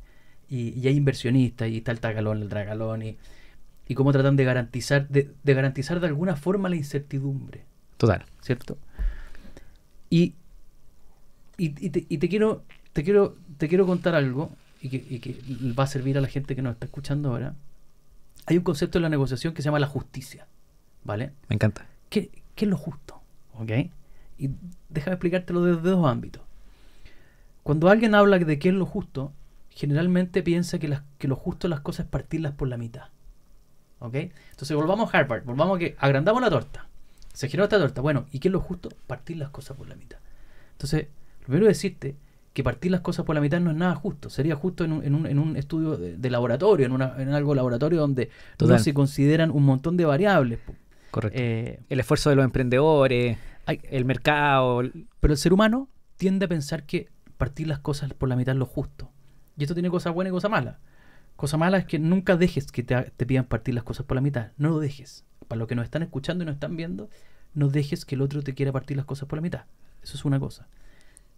Y, hay inversionistas, y está el tagalón, el dragalón, y, cómo tratan de garantizar, de, garantizar de alguna forma la incertidumbre. Total. ¿Cierto? Y, y, te, y te, quiero, te, quiero, te quiero contar algo y que, va a servir a la gente que nos está escuchando ahora, hay un concepto en la negociación que se llama la justicia. ¿Vale? Me encanta. ¿Qué, es lo justo? ¿Ok? Y déjame explicártelo desde dos ámbitos. Cuando alguien habla de qué es lo justo, generalmente piensa que, lo justo de las cosas es partirlas por la mitad. ¿Ok? Entonces volvamos a Harvard, volvamos a que agrandamos la torta. Se giró esta torta. Bueno, ¿y qué es lo justo? Partir las cosas por la mitad. Entonces, lo primero decirte que partir las cosas por la mitad no es nada justo. Sería justo en un, en un, en un estudio de, laboratorio, en, una, en, algo laboratorio donde todos se consideran un montón de variables. Correcto. Eh, el esfuerzo de los emprendedores, el mercado. Pero el ser humano tiende a pensar que partir las cosas por la mitad es lo justo. Y esto tiene cosas buenas y cosas malas. Cosa mala es que nunca dejes que te, te pidan partir las cosas por la mitad. No lo dejes. Para los que nos están escuchando y nos están viendo, no dejes que el otro te quiera partir las cosas por la mitad. Eso es una cosa.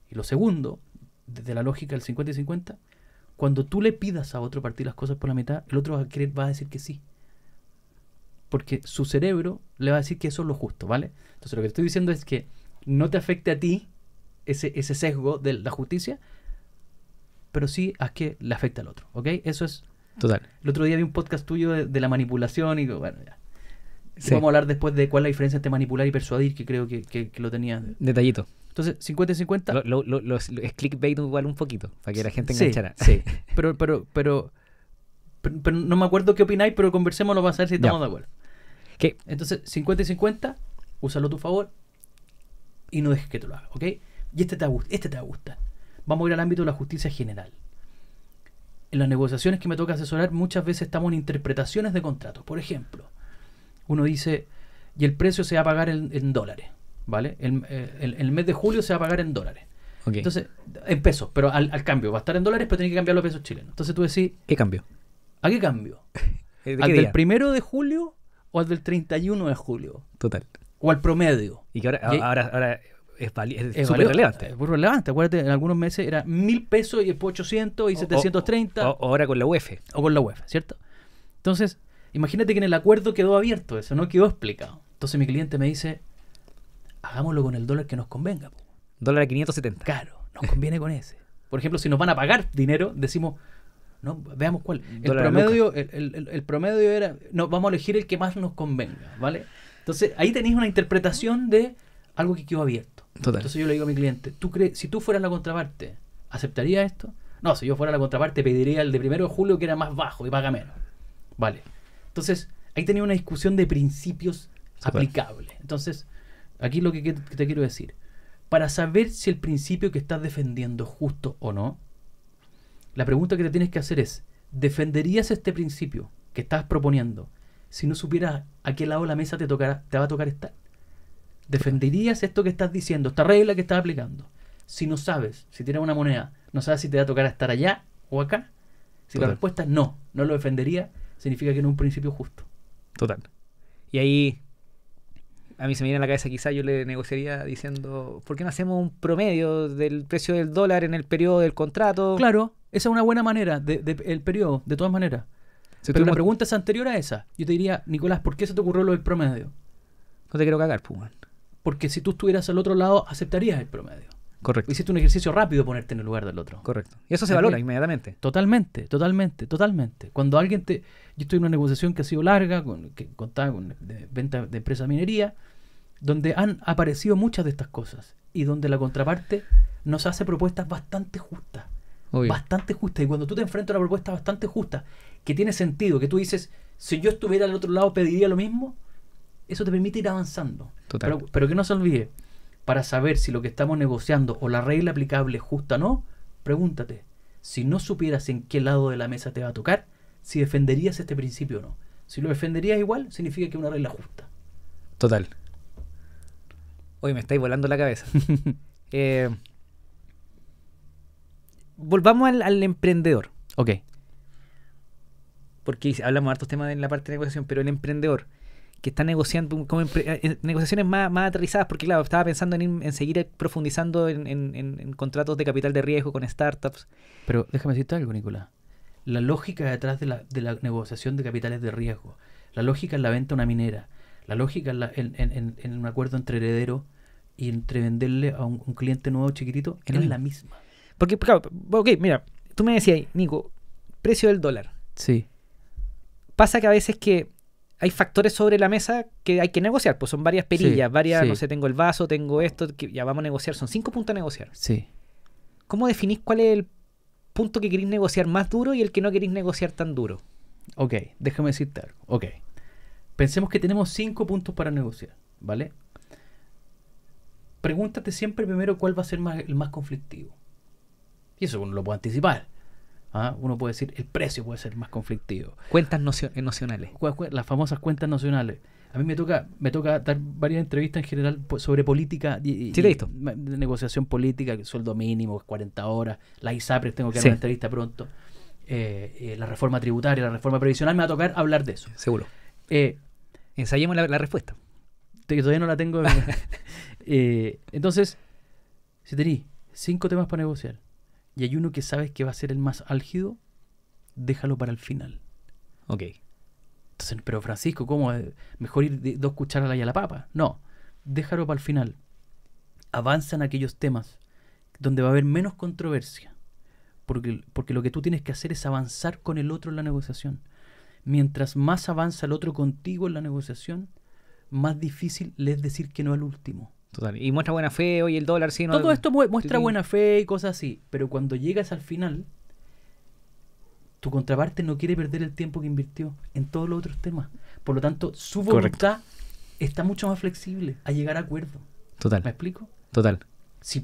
Y lo segundo desde la lógica del 50 y 50, cuando tú le pidas a otro partir las cosas por la mitad, el otro va a, querer, va a decir que sí. Porque su cerebro le va a decir que eso es lo justo, ¿vale? Entonces lo que estoy diciendo es que no te afecte a ti ese, sesgo de la justicia, pero sí a que le afecta al otro, ¿ok? Eso es... Total. El otro día vi un podcast tuyo de, la manipulación y bueno, ya. Vamos a hablar después de cuál es la diferencia entre manipular y persuadir, que creo que, que lo tenía. Detallito. Entonces, 50 y 50. Lo, es clickbait igual un poquito, para que la gente enganchara. Sí, pero, pero, pero, no me acuerdo qué opináis, pero conversemos, va a saber si estamos de acuerdo. ¿Qué? Entonces, 50 y 50, úsalo a tu favor y no dejes que te lo haga ¿ok? Y este te, gusta. este te gusta Vamos a ir al ámbito de la justicia general. En las negociaciones que me toca asesorar, muchas veces estamos en interpretaciones de contratos. Por ejemplo, uno dice, y el precio se va a pagar en dólares. ¿vale? Eh, el, mes de julio se va a pagar en dólares. Entonces, en pesos, pero al, cambio. Va a estar en dólares, pero tiene que cambiar los pesos chilenos. Entonces tú decís... ¿Qué cambio? ¿A qué cambio? ¿De qué cambio al del primero de julio o al del 31 de julio? Total. ¿O al promedio? Y que ahora, ahora, ahora es, súper relevante. Es muy relevante. Acuérdate, en algunos meses era mil pesos y después 800 y 730. o, ahora con la UEF. O con la UEF, ¿cierto? Entonces, imagínate que en el acuerdo quedó abierto eso, no quedó explicado. Entonces mi cliente me dice, hagámoslo con el dólar que nos convenga. Dólar de 570. Claro, nos conviene con ese. Por ejemplo, si nos van a pagar dinero, decimos, no, veamos cuál. El promedio, era, no, vamos a elegir el que más nos convenga, ¿vale? Entonces, ahí tenéis una interpretación de algo que quedó abierto. Total. Entonces yo le digo a mi cliente, ¿tú crees, si tú fueras la contraparte, ¿aceptaría esto? No, si yo fuera la contraparte, pediría el de primero de julio que era más bajo y paga menos. Vale. Entonces, ahí tenía una discusión de principios aplicables. Entonces, Aquí lo que te quiero decir. Para saber si el principio que estás defendiendo es justo o no, la pregunta que te tienes que hacer es, ¿defenderías este principio que estás proponiendo si no supieras a qué lado de la mesa te, tocará, te va a tocar estar? ¿Defenderías esto que estás diciendo, esta regla que estás aplicando? Si no sabes, si tienes una moneda, no sabes si te va a tocar estar allá o acá. Si la respuesta es no, no lo defendería, significa que no es un principio justo. Total. Y ahí a mí se me viene a la cabeza, quizá yo le negociaría diciendo, ¿por qué no hacemos un promedio del precio del dólar en el periodo del contrato? Claro, esa es una buena manera, de, el periodo, de todas maneras. Pero la pregunta es anterior a esa. Yo te diría, Nicolás, ¿por qué se te ocurrió lo del promedio? No te quiero cagar, Puman. Pues, Porque si tú estuvieras al otro lado, aceptarías el promedio. Correcto. Hiciste un ejercicio rápido ponerte en el lugar del otro. Correcto. Y eso se valora inmediatamente. Totalmente, totalmente, totalmente. Cuando alguien te. Yo estoy en una negociación que ha sido larga, con, que contaba con venta de empresa de minería, donde han aparecido muchas de estas cosas y donde la contraparte nos hace propuestas bastante justas. Bastante justas. Y cuando tú te enfrentas a una propuesta bastante justa, que tiene sentido, que tú dices, si yo estuviera al otro lado pediría lo mismo, eso te permite ir avanzando. Pero, pero que no se olvide, para saber si lo que estamos negociando o la regla aplicable es justa o no, pregúntate, si no supieras en qué lado de la mesa te va a tocar, si defenderías este principio o no. Si lo defenderías igual, significa que es una regla justa. Total. Hoy me estáis volando la cabeza. Eh, volvamos al, emprendedor. Ok. Porque hablamos de hartos temas en la parte de negociación, pero el emprendedor que está negociando eh, negociaciones más, aterrizadas, porque claro, estaba pensando en, seguir profundizando en, contratos de capital de riesgo con startups. Pero déjame decirte algo, Nicolás. La lógica detrás de la, negociación de capitales de riesgo, la lógica es la venta a una minera, la lógica en, un acuerdo entre heredero y entre venderle a un, cliente nuevo chiquitito es la misma. Porque, claro, ok, mira, tú me decías, Nico, precio del dólar. Sí. Pasa que a veces que hay factores sobre la mesa que hay que negociar, pues son varias perillas, varias, no sé, tengo el vaso, tengo esto, que ya vamos a negociar, son cinco puntos a negociar. Sí. ¿Cómo definís cuál es el punto que queréis negociar más duro y el que no queréis negociar tan duro? Ok, déjame decirte algo. Ok. Pensemos que tenemos cinco puntos para negociar, ¿vale? Pregúntate siempre primero cuál va a ser el más conflictivo. Y eso uno lo puede anticipar. ¿ah? Uno puede decir, el precio puede ser más conflictivo. Cuentas nacionales. Eh, las famosas cuentas nacionales. A mí me toca, me toca dar varias entrevistas en general sobre política y, sí, listo. negociación política, sueldo mínimo, 40 horas, La ISAPRES, tengo que dar una entrevista pronto, eh, eh, la reforma tributaria, la reforma previsional, me va a tocar hablar de eso. Seguro. Eh, Ensayemos la, respuesta. todavía no la tengo. Eh, entonces, si tenéis cinco temas para negociar y hay uno que sabes que va a ser el más álgido, déjalo para el final. Ok. Entonces, pero Francisco, ¿cómo? Eh, ¿Mejor ir dos cucharas a la papa? No, déjalo para el final. Avanzan aquellos temas donde va a haber menos controversia. Porque, porque lo que tú tienes que hacer es avanzar con el otro en la negociación mientras más avanza el otro contigo en la negociación, más difícil le es decir que no al último. Total. Y muestra buena fe, hoy el dólar sí, no. Todo esto muestra buena fe y cosas así, pero cuando llegas al final, tu contraparte no quiere perder el tiempo que invirtió en todos los otros temas. Por lo tanto, su voluntad está mucho más flexible a llegar a acuerdo. Total. ¿Me explico? Total. Si,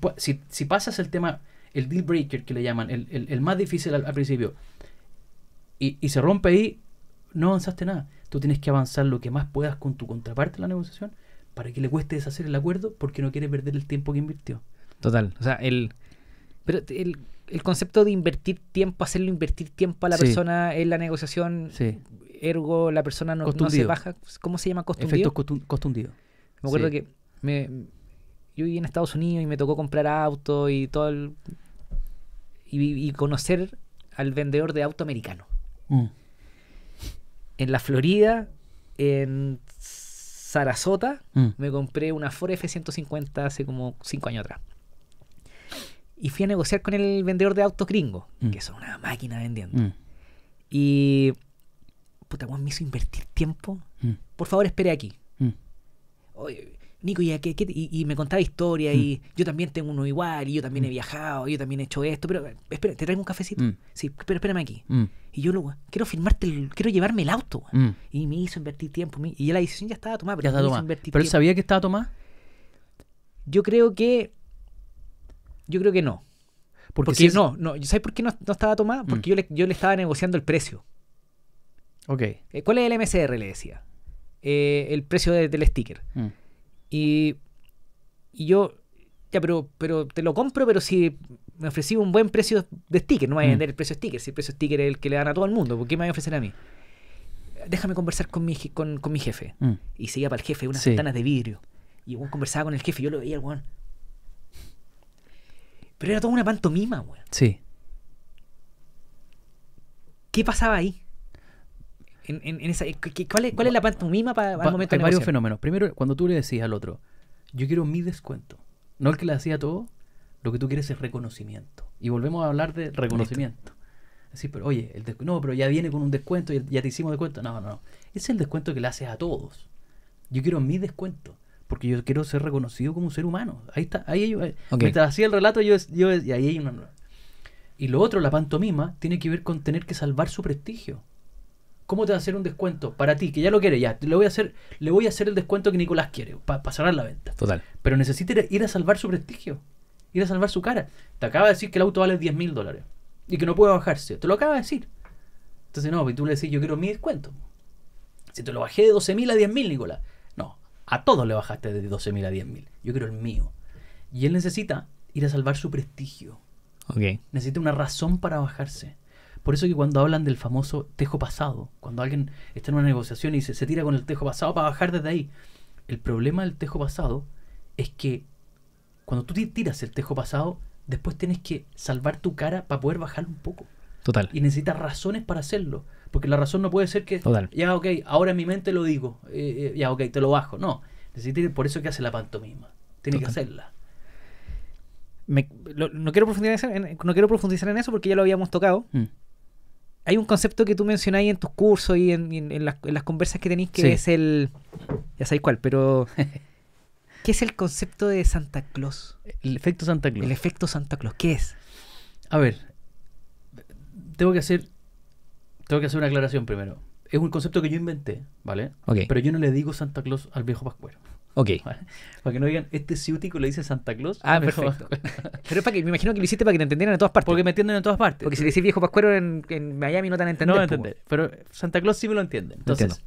si, pasas el tema, el deal breaker que le llaman, el, más difícil al, principio, y, y, se rompe ahí, no avanzaste nada. Tú tienes que avanzar lo que más puedas con tu contraparte en la negociación para que le cueste deshacer el acuerdo porque no quiere perder el tiempo que invirtió. Total. O sea, el. Pero el, concepto de invertir tiempo, hacerlo invertir tiempo a la persona en la negociación, ergo la persona no, se baja. ¿cómo se llama? costumbre? Efecto costum Me acuerdo que me, yo viví en Estados Unidos y me tocó comprar auto y todo y, conocer al vendedor de auto americano. Mm en la Florida, en Sarasota, mm. me compré una Ford F-150 hace como cinco años atrás. Y fui a negociar con el vendedor de autos gringo, mm. que son una máquina vendiendo. Mm. Y. Puta, Juan me hizo invertir tiempo. Por favor, espere aquí. Oye, Nico, ¿y, qué? Y, me contaba historia. Y yo también tengo uno igual. Y yo también he viajado. Y yo también he hecho esto. Pero, eh, espera, ¿te traigo un cafecito? Sí, pero espérame aquí. Y yo, lo, quiero firmarte, quiero llevarme el auto. Mm. Y me hizo invertir tiempo. Y y la decisión ya estaba tomada, pero, él sabía que estaba tomada? Yo creo que. Yo creo que no. Porque, si no, no, ¿sabes por qué no, estaba tomada? Mm. Porque yo, le, estaba negociando el precio. Ok. Eh, ¿Cuál es el MCR? Le decía. Eh, el precio del sticker. Mm. Y, y yo, ya, pero, pero te lo compro, pero si me ofrecí un buen precio de sticker, no me voy a mm. vender el precio de sticker, si el precio de sticker es el que le dan a todo el mundo, ¿por qué me voy a ofrecer a mí? Déjame conversar con mi, con, mi jefe. Mm. Y se para el jefe, unas ventanas de vidrio. Y el conversaba con el jefe, yo lo veía, weón. Pero era toda una pantomima, weón. Sí. ¿Qué pasaba ahí? ¿cuál, es, la pantomima para momento de varios fenómenos. Primero, cuando tú le decías al otro, yo quiero mi descuento. No el que le hacía todo, lo que tú quieres es reconocimiento. Y volvemos a hablar de reconocimiento. Así, pero oye, el no, pero ya viene con un descuento, ya te hicimos descuento. No, no, no. Es el descuento que le haces a todos. Yo quiero mi descuento porque yo quiero ser reconocido como un ser humano. Ahí está, ahí yo, eh, mientras hacía el relato yo, y ahí hay una... Y lo otro, la pantomima, tiene que ver con tener que salvar su prestigio. ¿Cómo te va a hacer un descuento para ti que ya lo quiere ya? Le voy a hacer, le voy a hacer el descuento que Nicolás quiere para cerrar la venta. Total. Pero necesita ir a salvar su prestigio ir a salvar su cara. Te acaba de decir que el auto vale 10 mil dólares y que no puede bajarse. Te lo acaba de decir. Entonces, no, pues, y tú le decís, yo quiero mi descuento. Si te lo bajé de 12 mil a 10 mil, Nicolás. No, a todos le bajaste de 12 mil a 10 mil. Yo quiero el mío. Y él necesita ir a salvar su prestigio. Okay. Necesita una razón para bajarse. Por eso que cuando hablan del famoso tejo pasado, cuando alguien está en una negociación y se, se tira con el tejo pasado para bajar desde ahí, el problema del tejo pasado es que cuando tú tiras el tejo pasado, después tienes que salvar tu cara para poder bajar un poco. Total. Y necesitas razones para hacerlo. Porque la razón no puede ser que, Total. ya, ok, ahora en mi mente lo digo, eh, eh, ya, ok, te lo bajo. No, necesitas, por eso que hace la pantomima. Tienes que hacerla. no, quiero profundizar en, eso porque ya lo habíamos tocado. Mm. Hay un concepto que tú mencionáis en tus cursos y en, las, conversas que tenéis que es el... Ya sabéis cuál, pero... ¿Qué es el concepto de Santa Claus? El efecto Santa Claus. El efecto Santa Claus, ¿qué es? A ver, tengo que hacer, tengo que hacer una aclaración primero. Es un concepto que yo inventé, ¿vale? Pero yo no le digo Santa Claus al viejo Pascuero. Ok. Para que no digan, este ciútico le dice Santa Claus. Ah, perfecto. Pero es para que, me imagino que lo hiciste para que te entendieran en todas partes. Porque me entienden en todas partes. Porque si le decís viejo pascuero en, Miami no te van a No pues, Pero Santa Claus sí me lo entienden. Entonces,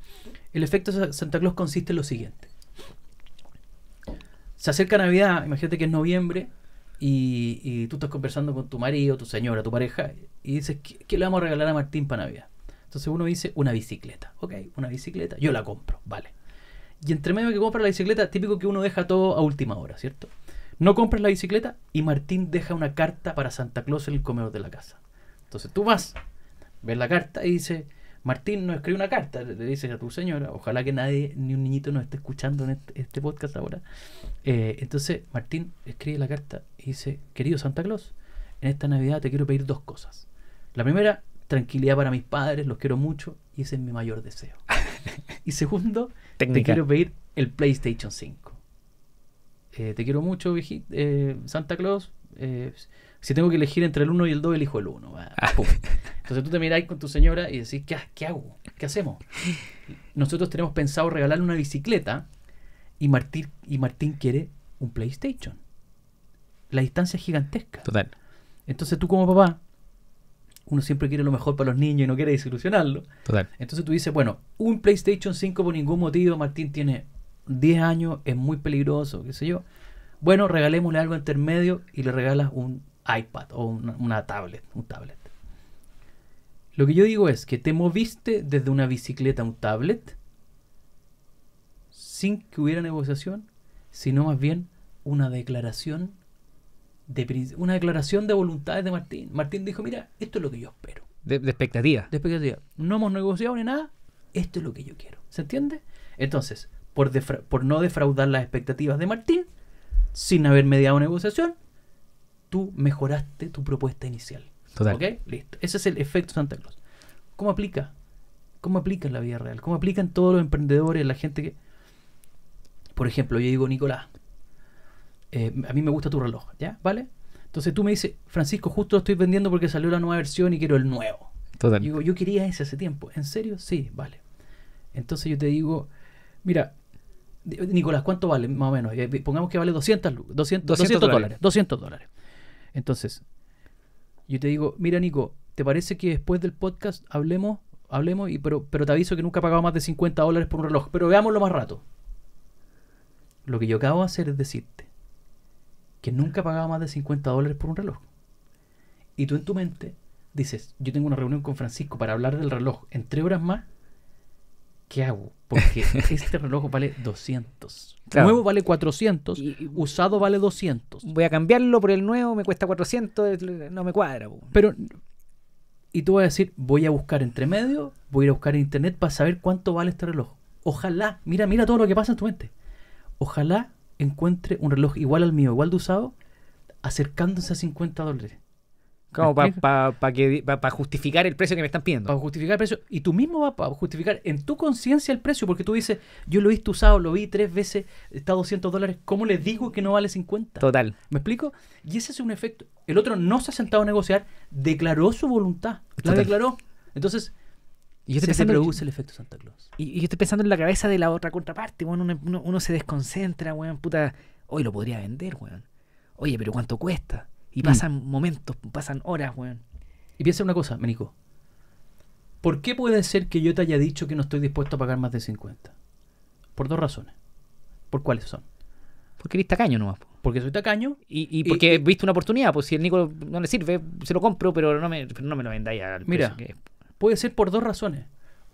el efecto Santa Claus consiste en lo siguiente se acerca Navidad, imagínate que es noviembre, y, tú estás conversando con tu marido, tu señora, tu pareja, y dices, ¿qué, ¿qué, le vamos a regalar a Martín para Navidad? Entonces uno dice, una bicicleta. Ok, una bicicleta, yo la compro, vale. Y entre medio que compra la bicicleta, típico que uno deja todo a última hora, ¿cierto? No compras la bicicleta y Martín deja una carta para Santa Claus en el comedor de la casa. Entonces tú vas, ves la carta y dices, Martín nos escribe una carta, le dice a tu señora, ojalá que nadie, ni un niñito nos esté escuchando en este, este podcast ahora. Eh, entonces Martín escribe la carta y dice, querido Santa Claus, en esta Navidad te quiero pedir dos cosas. La primera, tranquilidad para mis padres, los quiero mucho y ese es mi mayor deseo. y segundo, te quiero pedir el PlayStation 5. Eh, te quiero mucho, eh, Santa Claus, eh, si tengo que elegir entre el 1 y el 2, elijo el 1. Ah. Entonces tú te miráis con tu señora y decís, ¿qué, ¿qué hago? ¿Qué hacemos? Nosotros tenemos pensado regalarle una bicicleta y Martín, y Martín quiere un PlayStation. La distancia es gigantesca. Total. Entonces tú como papá, uno siempre quiere lo mejor para los niños y no quiere desilusionarlo. Entonces tú dices, bueno, un PlayStation 5 por ningún motivo, Martín tiene 10 años, es muy peligroso, qué sé yo bueno, regalémosle algo intermedio y le regalas un iPad o una, tablet, un tablet. Lo que yo digo es que te moviste desde una bicicleta a un tablet sin que hubiera negociación, sino más bien una declaración de una declaración de voluntades de Martín. Martín dijo, mira, esto es lo que yo espero. De, expectativa. De No hemos negociado ni nada, esto es lo que yo quiero. ¿Se entiende? Entonces, por no defraudar las expectativas de Martín, sin haber mediado negociación, tú mejoraste tu propuesta inicial. Total. ¿Ok? Listo. Ese es el efecto Santa Claus. ¿Cómo aplica? ¿Cómo aplica en la vida real? ¿Cómo aplican todos los emprendedores, la gente que... Por ejemplo, yo digo, Nicolás, eh, a mí me gusta tu reloj, ¿ya? ¿Vale? Entonces tú me dices, Francisco, justo lo estoy vendiendo porque salió la nueva versión y quiero el nuevo. Total. digo, yo quería ese hace tiempo. ¿En serio? Sí, vale. Entonces yo te digo, mira, Nicolás, ¿cuánto vale más o menos? Eh, eh, pongamos que vale 200, 200, 200, dólares. 200 dólares. Entonces, yo te digo, mira Nico, ¿te parece que después del podcast hablemos? Hablemos, y, pero, pero te aviso que nunca he pagado más de 50 dólares por un reloj, pero veámoslo más rato. Lo que yo acabo de hacer es decirte que nunca he pagado más de 50 dólares por un reloj. Y tú en tu mente dices, yo tengo una reunión con Francisco para hablar del reloj en tres horas más ¿qué hago? Porque este reloj vale 200. Nuevo vale 400, y, usado vale 200. Voy a cambiarlo por el nuevo, me cuesta 400, no me cuadra. Pero, y tú vas a decir, voy a buscar entre medio, voy a ir a buscar en internet para saber cuánto vale este reloj. Ojalá, mira, mira todo lo que pasa en tu mente. Ojalá encuentre un reloj igual al mío, igual de usado, acercándose a 50 dólares. Como para justificar el precio que me están pidiendo. Para justificar el precio. Y tú mismo vas a justificar en tu conciencia el precio, porque tú dices, yo lo he visto usado, lo vi tres veces, está 200 dólares, ¿cómo le digo que no vale 50? Total. ¿Me explico? Y ese es un efecto. El otro no se ha sentado a negociar, declaró su voluntad, la declaró. Entonces, y yo estoy se produce el efecto Santa Claus. Y, yo estoy pensando en la cabeza de la otra contraparte, uno, se desconcentra, weón, puta, hoy lo podría vender, weón. Oye, pero ¿cuánto cuesta? Y mm. pasan momentos, pasan horas, weón. Y piensa una cosa, Menico. ¿Por qué puede ser que yo te haya dicho que no estoy dispuesto a pagar más de 50? Por dos razones. ¿Por cuáles son? Porque eres tacaño nomás. Porque soy tacaño. Y, porque he visto una oportunidad. Pues si el Nico no le sirve, se lo compro, pero no me, me lo vendáis al Mira, puede ser por dos razones.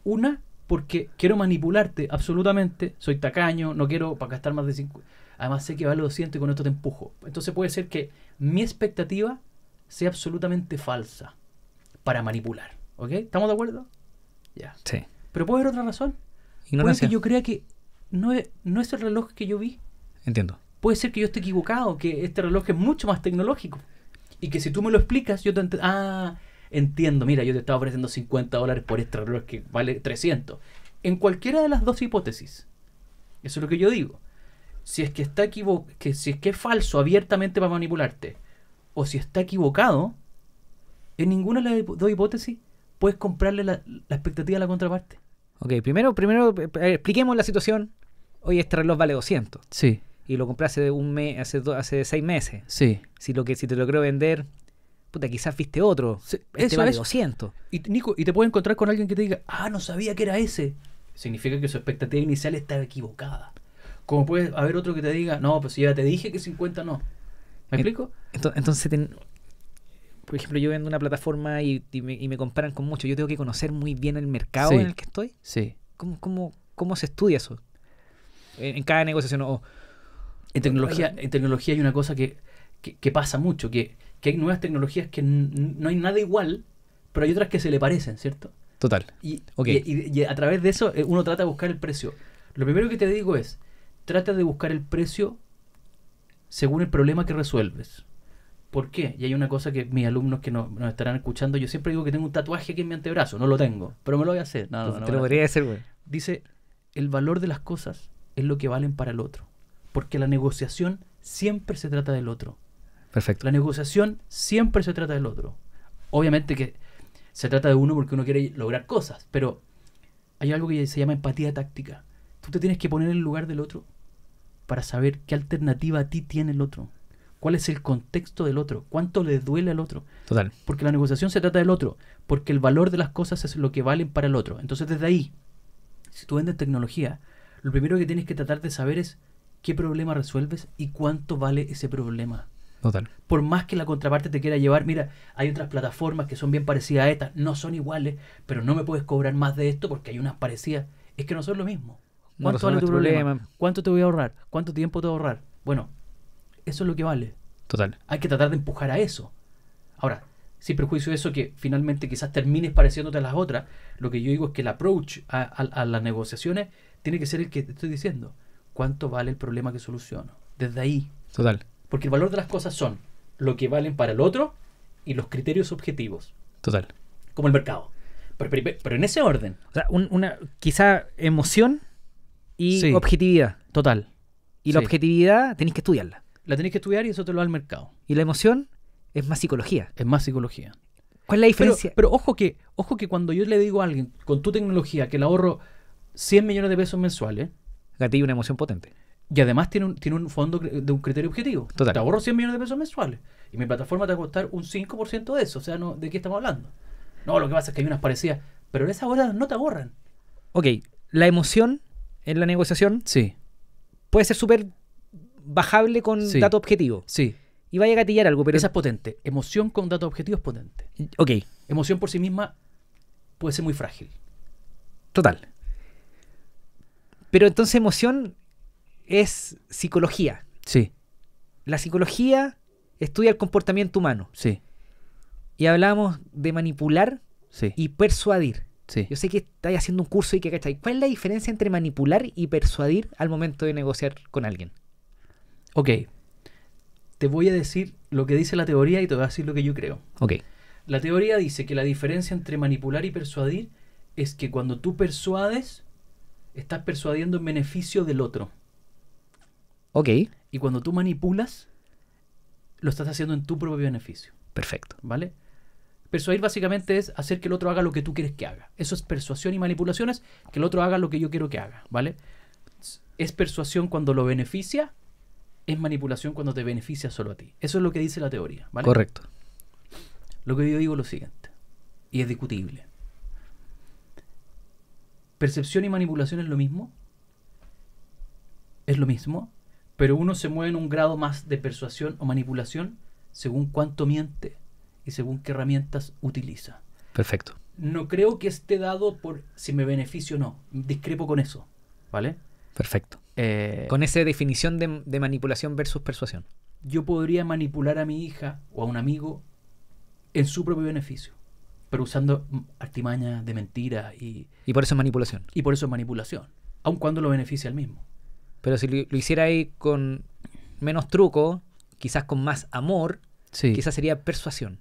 Una, porque quiero manipularte absolutamente. Soy tacaño, no quiero para gastar más de 50. Además sé que vale 200 y con esto te empujo. Entonces puede ser que mi expectativa sea absolutamente falsa para manipular. ¿Ok? ¿Estamos de acuerdo? Ya. Sí. Pero puede haber otra razón. Puede ser que yo crea que no es, no es el reloj que yo vi. Entiendo. Puede ser que yo esté equivocado, que este reloj es mucho más tecnológico. Y que si tú me lo explicas, yo te entiendo. Ah, entiendo. Mira, yo te estaba ofreciendo 50 dólares por este reloj que vale 300. En cualquiera de las dos hipótesis. Eso es lo que yo digo si es que está si es que falso abiertamente para manipularte, o si está equivocado, en ninguna de las dos hipótesis puedes comprarle la, expectativa a la contraparte. Ok, primero, primero eh, eh, expliquemos la situación. Hoy este reloj vale 200. Sí. Y lo compraste hace un mes, hace, hace seis meses. Sí. Si lo que si te lo creo vender, puta, quizás viste otro. Este vale 200. Y y te puedes encontrar con alguien que te diga, "Ah, no sabía que era ese." Significa que su expectativa inicial está equivocada. Como puede haber otro que te diga, no, pues ya te dije que 50 no. ¿Me explico? Entonces, por ejemplo, yo vendo una plataforma y, me, comparan con mucho. Yo tengo que conocer muy bien el mercado en el que estoy. Sí. ¿Cómo, cómo, cómo se estudia eso? En, cada negociación. O, en, tecnología, en tecnología hay una cosa que, pasa mucho, que, hay nuevas tecnologías que no hay nada igual, pero hay otras que se le parecen, ¿cierto? Total. Y, y a través de eso eh, uno trata de buscar el precio. Lo primero que te digo es, trata de buscar el precio según el problema que resuelves. ¿Por qué? Y hay una cosa que mis alumnos que nos estarán escuchando, yo siempre digo que tengo un tatuaje aquí en mi antebrazo, no lo tengo, pero me lo voy a hacer. No, no, no, te lo podría hacer, güey. Dice, el valor de las cosas es lo que valen para el otro, porque la negociación siempre se trata del otro. Perfecto. La negociación siempre se trata del otro. Obviamente que se trata de uno porque uno quiere lograr cosas, pero hay algo que se llama empatía táctica. Tú te tienes que poner en el lugar del otro para saber qué alternativa a ti tiene el otro, cuál es el contexto del otro, cuánto le duele al otro. Total. Porque la negociación se trata del otro, porque el valor de las cosas es lo que valen para el otro. Entonces desde ahí, si tú vendes tecnología, lo primero que tienes que tratar de saber es qué problema resuelves y cuánto vale ese problema. Total. Por más que la contraparte te quiera llevar, mira, hay otras plataformas que son bien parecidas a estas, no son iguales, pero no me puedes cobrar más de esto porque hay unas parecidas. Es que no son lo mismo. ¿Cuánto vale este tu problema? ¿Cuánto te voy a ahorrar? ¿Cuánto tiempo te voy a ahorrar? Bueno, eso es lo que vale. Total. Hay que tratar de empujar a eso. Ahora, sin perjuicio de eso que finalmente quizás termines pareciéndote a las otras, lo que yo digo es que el approach a, las negociaciones tiene que ser el que te estoy diciendo. ¿Cuánto vale el problema que soluciono? Desde ahí. Total. Porque el valor de las cosas son lo que valen para el otro y los criterios objetivos. Total. Como el mercado. Pero, en ese orden. O sea, una quizá emoción y objetividad. Total. Y la objetividad tenéis que estudiarla. La tenéis que estudiar y eso te lo da el mercado. Y la emoción es más psicología. Es más psicología. ¿Cuál es la diferencia? Pero, ojo que ojo que cuando yo le digo a alguien con tu tecnología que le ahorro 100 millones de pesos mensuales, gatillo una emoción potente. Y además tiene un, tiene un fondo de un criterio objetivo. Total. Te ahorro 100 millones de pesos mensuales. Y mi plataforma te va a costar un 5% de eso. O sea, ¿de qué estamos hablando? No, lo que pasa es que hay unas parecidas. Pero en esas horas no te ahorran. Ok, la emoción en la negociación sí. puede ser súper bajable con dato objetivo. Sí. Y vaya a gatillar algo, pero... Esa es potente. Emoción con dato objetivo es potente. Ok. Emoción por sí misma puede ser muy frágil. Total. Pero entonces emoción es psicología. Sí. La psicología estudia el comportamiento humano. Sí. Y hablábamos de manipular y persuadir. Yo sé que estáis haciendo un curso y que cacháis. ¿Cuál es la diferencia entre manipular y persuadir al momento de negociar con alguien? Ok. Te voy a decir lo que dice la teoría y te voy a decir lo que yo creo. Ok. La teoría dice que la diferencia entre manipular y persuadir es que cuando tú persuades, estás persuadiendo en beneficio del otro. Ok. Y cuando tú manipulas, lo estás haciendo en tu propio beneficio. Perfecto. ¿Vale? Persuadir básicamente es hacer que el otro haga lo que tú quieres que haga. Eso es persuasión y manipulaciones, que el otro haga lo que yo quiero que haga, ¿vale? Es persuasión cuando lo beneficia, es manipulación cuando te beneficia solo a ti. Eso es lo que dice la teoría, ¿vale? Correcto. Lo que yo digo es lo siguiente, y es discutible. ¿Percepción y manipulación es lo mismo? Es lo mismo, pero uno se mueve en un grado más de persuasión o manipulación según cuánto miente y según qué herramientas utiliza. Perfecto. No creo que esté dado por si me beneficio o no. Discrepo con eso. ¿Vale? Perfecto. Eh, con esa definición de, manipulación versus persuasión. Yo podría manipular a mi hija o a un amigo en su propio beneficio, pero usando artimañas de mentira y... Y por eso es manipulación. Y por eso es manipulación, aun cuando lo beneficia al mismo. Pero si lo, hiciera ahí con menos truco, quizás con más amor, sí. quizás sería persuasión.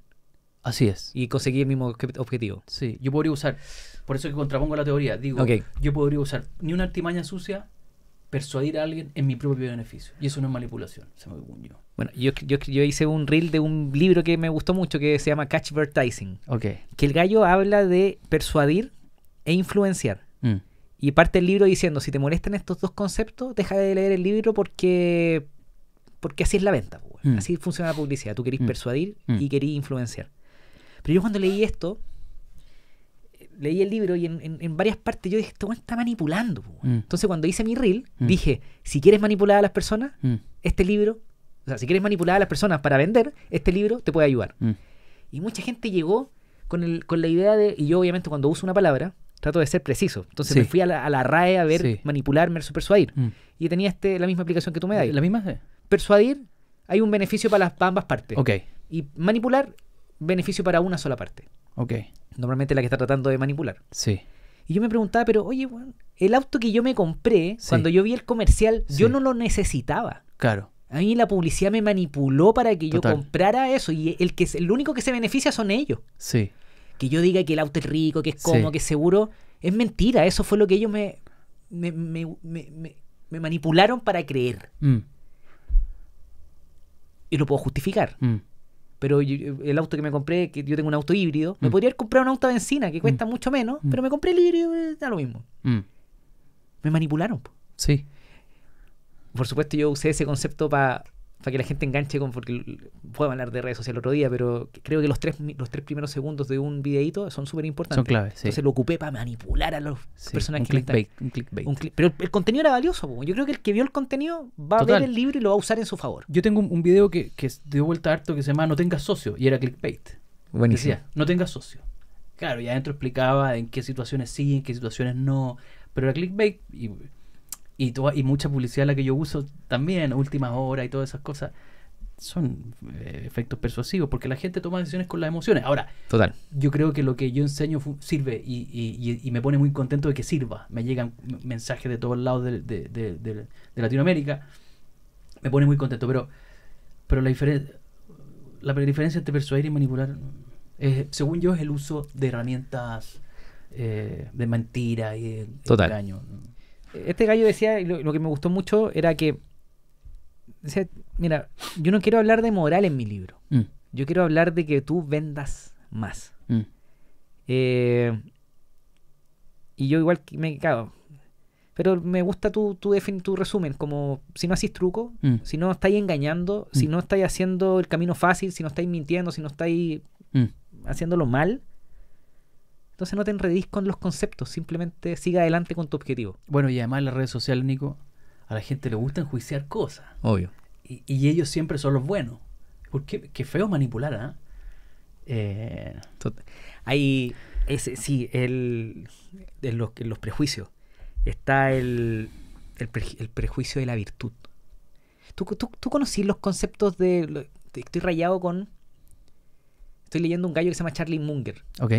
Así es. Y conseguí el mismo objetivo. Sí, yo podría usar, por eso que contrapongo la teoría, digo, yo podría usar ni una artimaña sucia, persuadir a alguien en mi propio beneficio. Y eso no es manipulación, se me ocurrió. Bueno, yo, yo, hice un reel de un libro que me gustó mucho que se llama Catch Okay. Que el gallo habla de persuadir e influenciar. Mm. Y parte el libro diciendo, si te molestan estos dos conceptos, deja de leer el libro porque, porque así es la venta. Mm. Así funciona la publicidad. Tú querís mm. persuadir y querís influenciar. Pero yo cuando leí esto, leí el libro y en, varias partes yo dije, este está manipulando. Mm. Entonces cuando hice mi reel, mm. dije, si quieres manipular a las personas, mm. este libro, o sea, si quieres manipular a las personas para vender, este libro te puede ayudar. Y mucha gente llegó con, el, con la idea de, y yo obviamente cuando uso una palabra, trato de ser preciso. Entonces me fui a la, a la, RAE a ver manipular versus persuadir. Y tenía este, la misma aplicación que tú me das. ¿La misma? Persuadir, hay un beneficio para, las, para ambas partes. Ok. Y manipular beneficio para una sola parte. Ok. Normalmente la que está tratando de manipular. Sí. Y yo me preguntaba, pero oye, el auto que yo me compré, cuando yo vi el comercial, yo no lo necesitaba. Claro. A mí la publicidad me manipuló para que yo comprara eso y el que el único que se beneficia son ellos. Sí. Que yo diga que el auto es rico, que es cómodo, que es seguro, es mentira. Eso fue lo que ellos me, me, manipularon para creer. Mm. Y lo puedo justificar. Mm pero el auto que me compré, que yo tengo un auto híbrido, me mm. podría haber comprado un auto a benzina que cuesta mm. mucho menos, mm. pero me compré el híbrido, eh, da lo mismo. Me manipularon. Sí. Por supuesto, yo usé ese concepto para para que la gente enganche con, porque puedo hablar de redes sociales el otro día, pero creo que los tres, los tres primeros segundos de un videíto son súper importantes. Son claves, sí. Entonces lo ocupé para manipular a los personajes. personas un clickbait, pero el contenido era valioso, yo creo que el que vio el contenido va a ver el libro y lo va a usar en su favor. Yo tengo un, video que, que dio vuelta harto que se llama No tengas socio y era clickbait. Buenísimo. Decía, no tengas socio. Claro, y adentro explicaba en qué situaciones sí, en qué situaciones no, pero era clickbait y y, toda, y mucha publicidad la que yo uso también, últimas horas y todas esas cosas, son eh, efectos persuasivos, porque la gente toma decisiones con las emociones. Ahora, yo creo que lo que yo enseño sirve y, me pone muy contento de que sirva. Me llegan mensajes de todos lados de, de, Latinoamérica, me pone muy contento, pero, pero la, diferencia la diferencia entre persuadir y manipular, según yo, es el uso de herramientas eh, de mentira y de Total. engaño este gallo decía, y lo, que me gustó mucho era que mira, yo no quiero hablar de moral en mi libro. Mm. Yo quiero hablar de que tú vendas más. Mm. Eh, y yo igual me Pero me gusta tu, tu, resumen, como si no haces truco, mm. si no estáis engañando, si no estáis haciendo el camino fácil, si no estáis mintiendo, si no estáis haciéndolo mal, entonces no te enredís con los conceptos, simplemente siga adelante con tu objetivo. Bueno, y además en las redes sociales, Nico, a la gente le gusta enjuiciar cosas. Obvio. Y, ellos siempre son los buenos. Porque qué feo manipular, ¿ah? ¿eh? hay, ese, sí, el, de los, prejuicios está el, prejuicio de la virtud. ¿Tú, tú, conocís los conceptos de... Estoy rayado con... Estoy leyendo un gallo que se llama Charlie Munger. Ok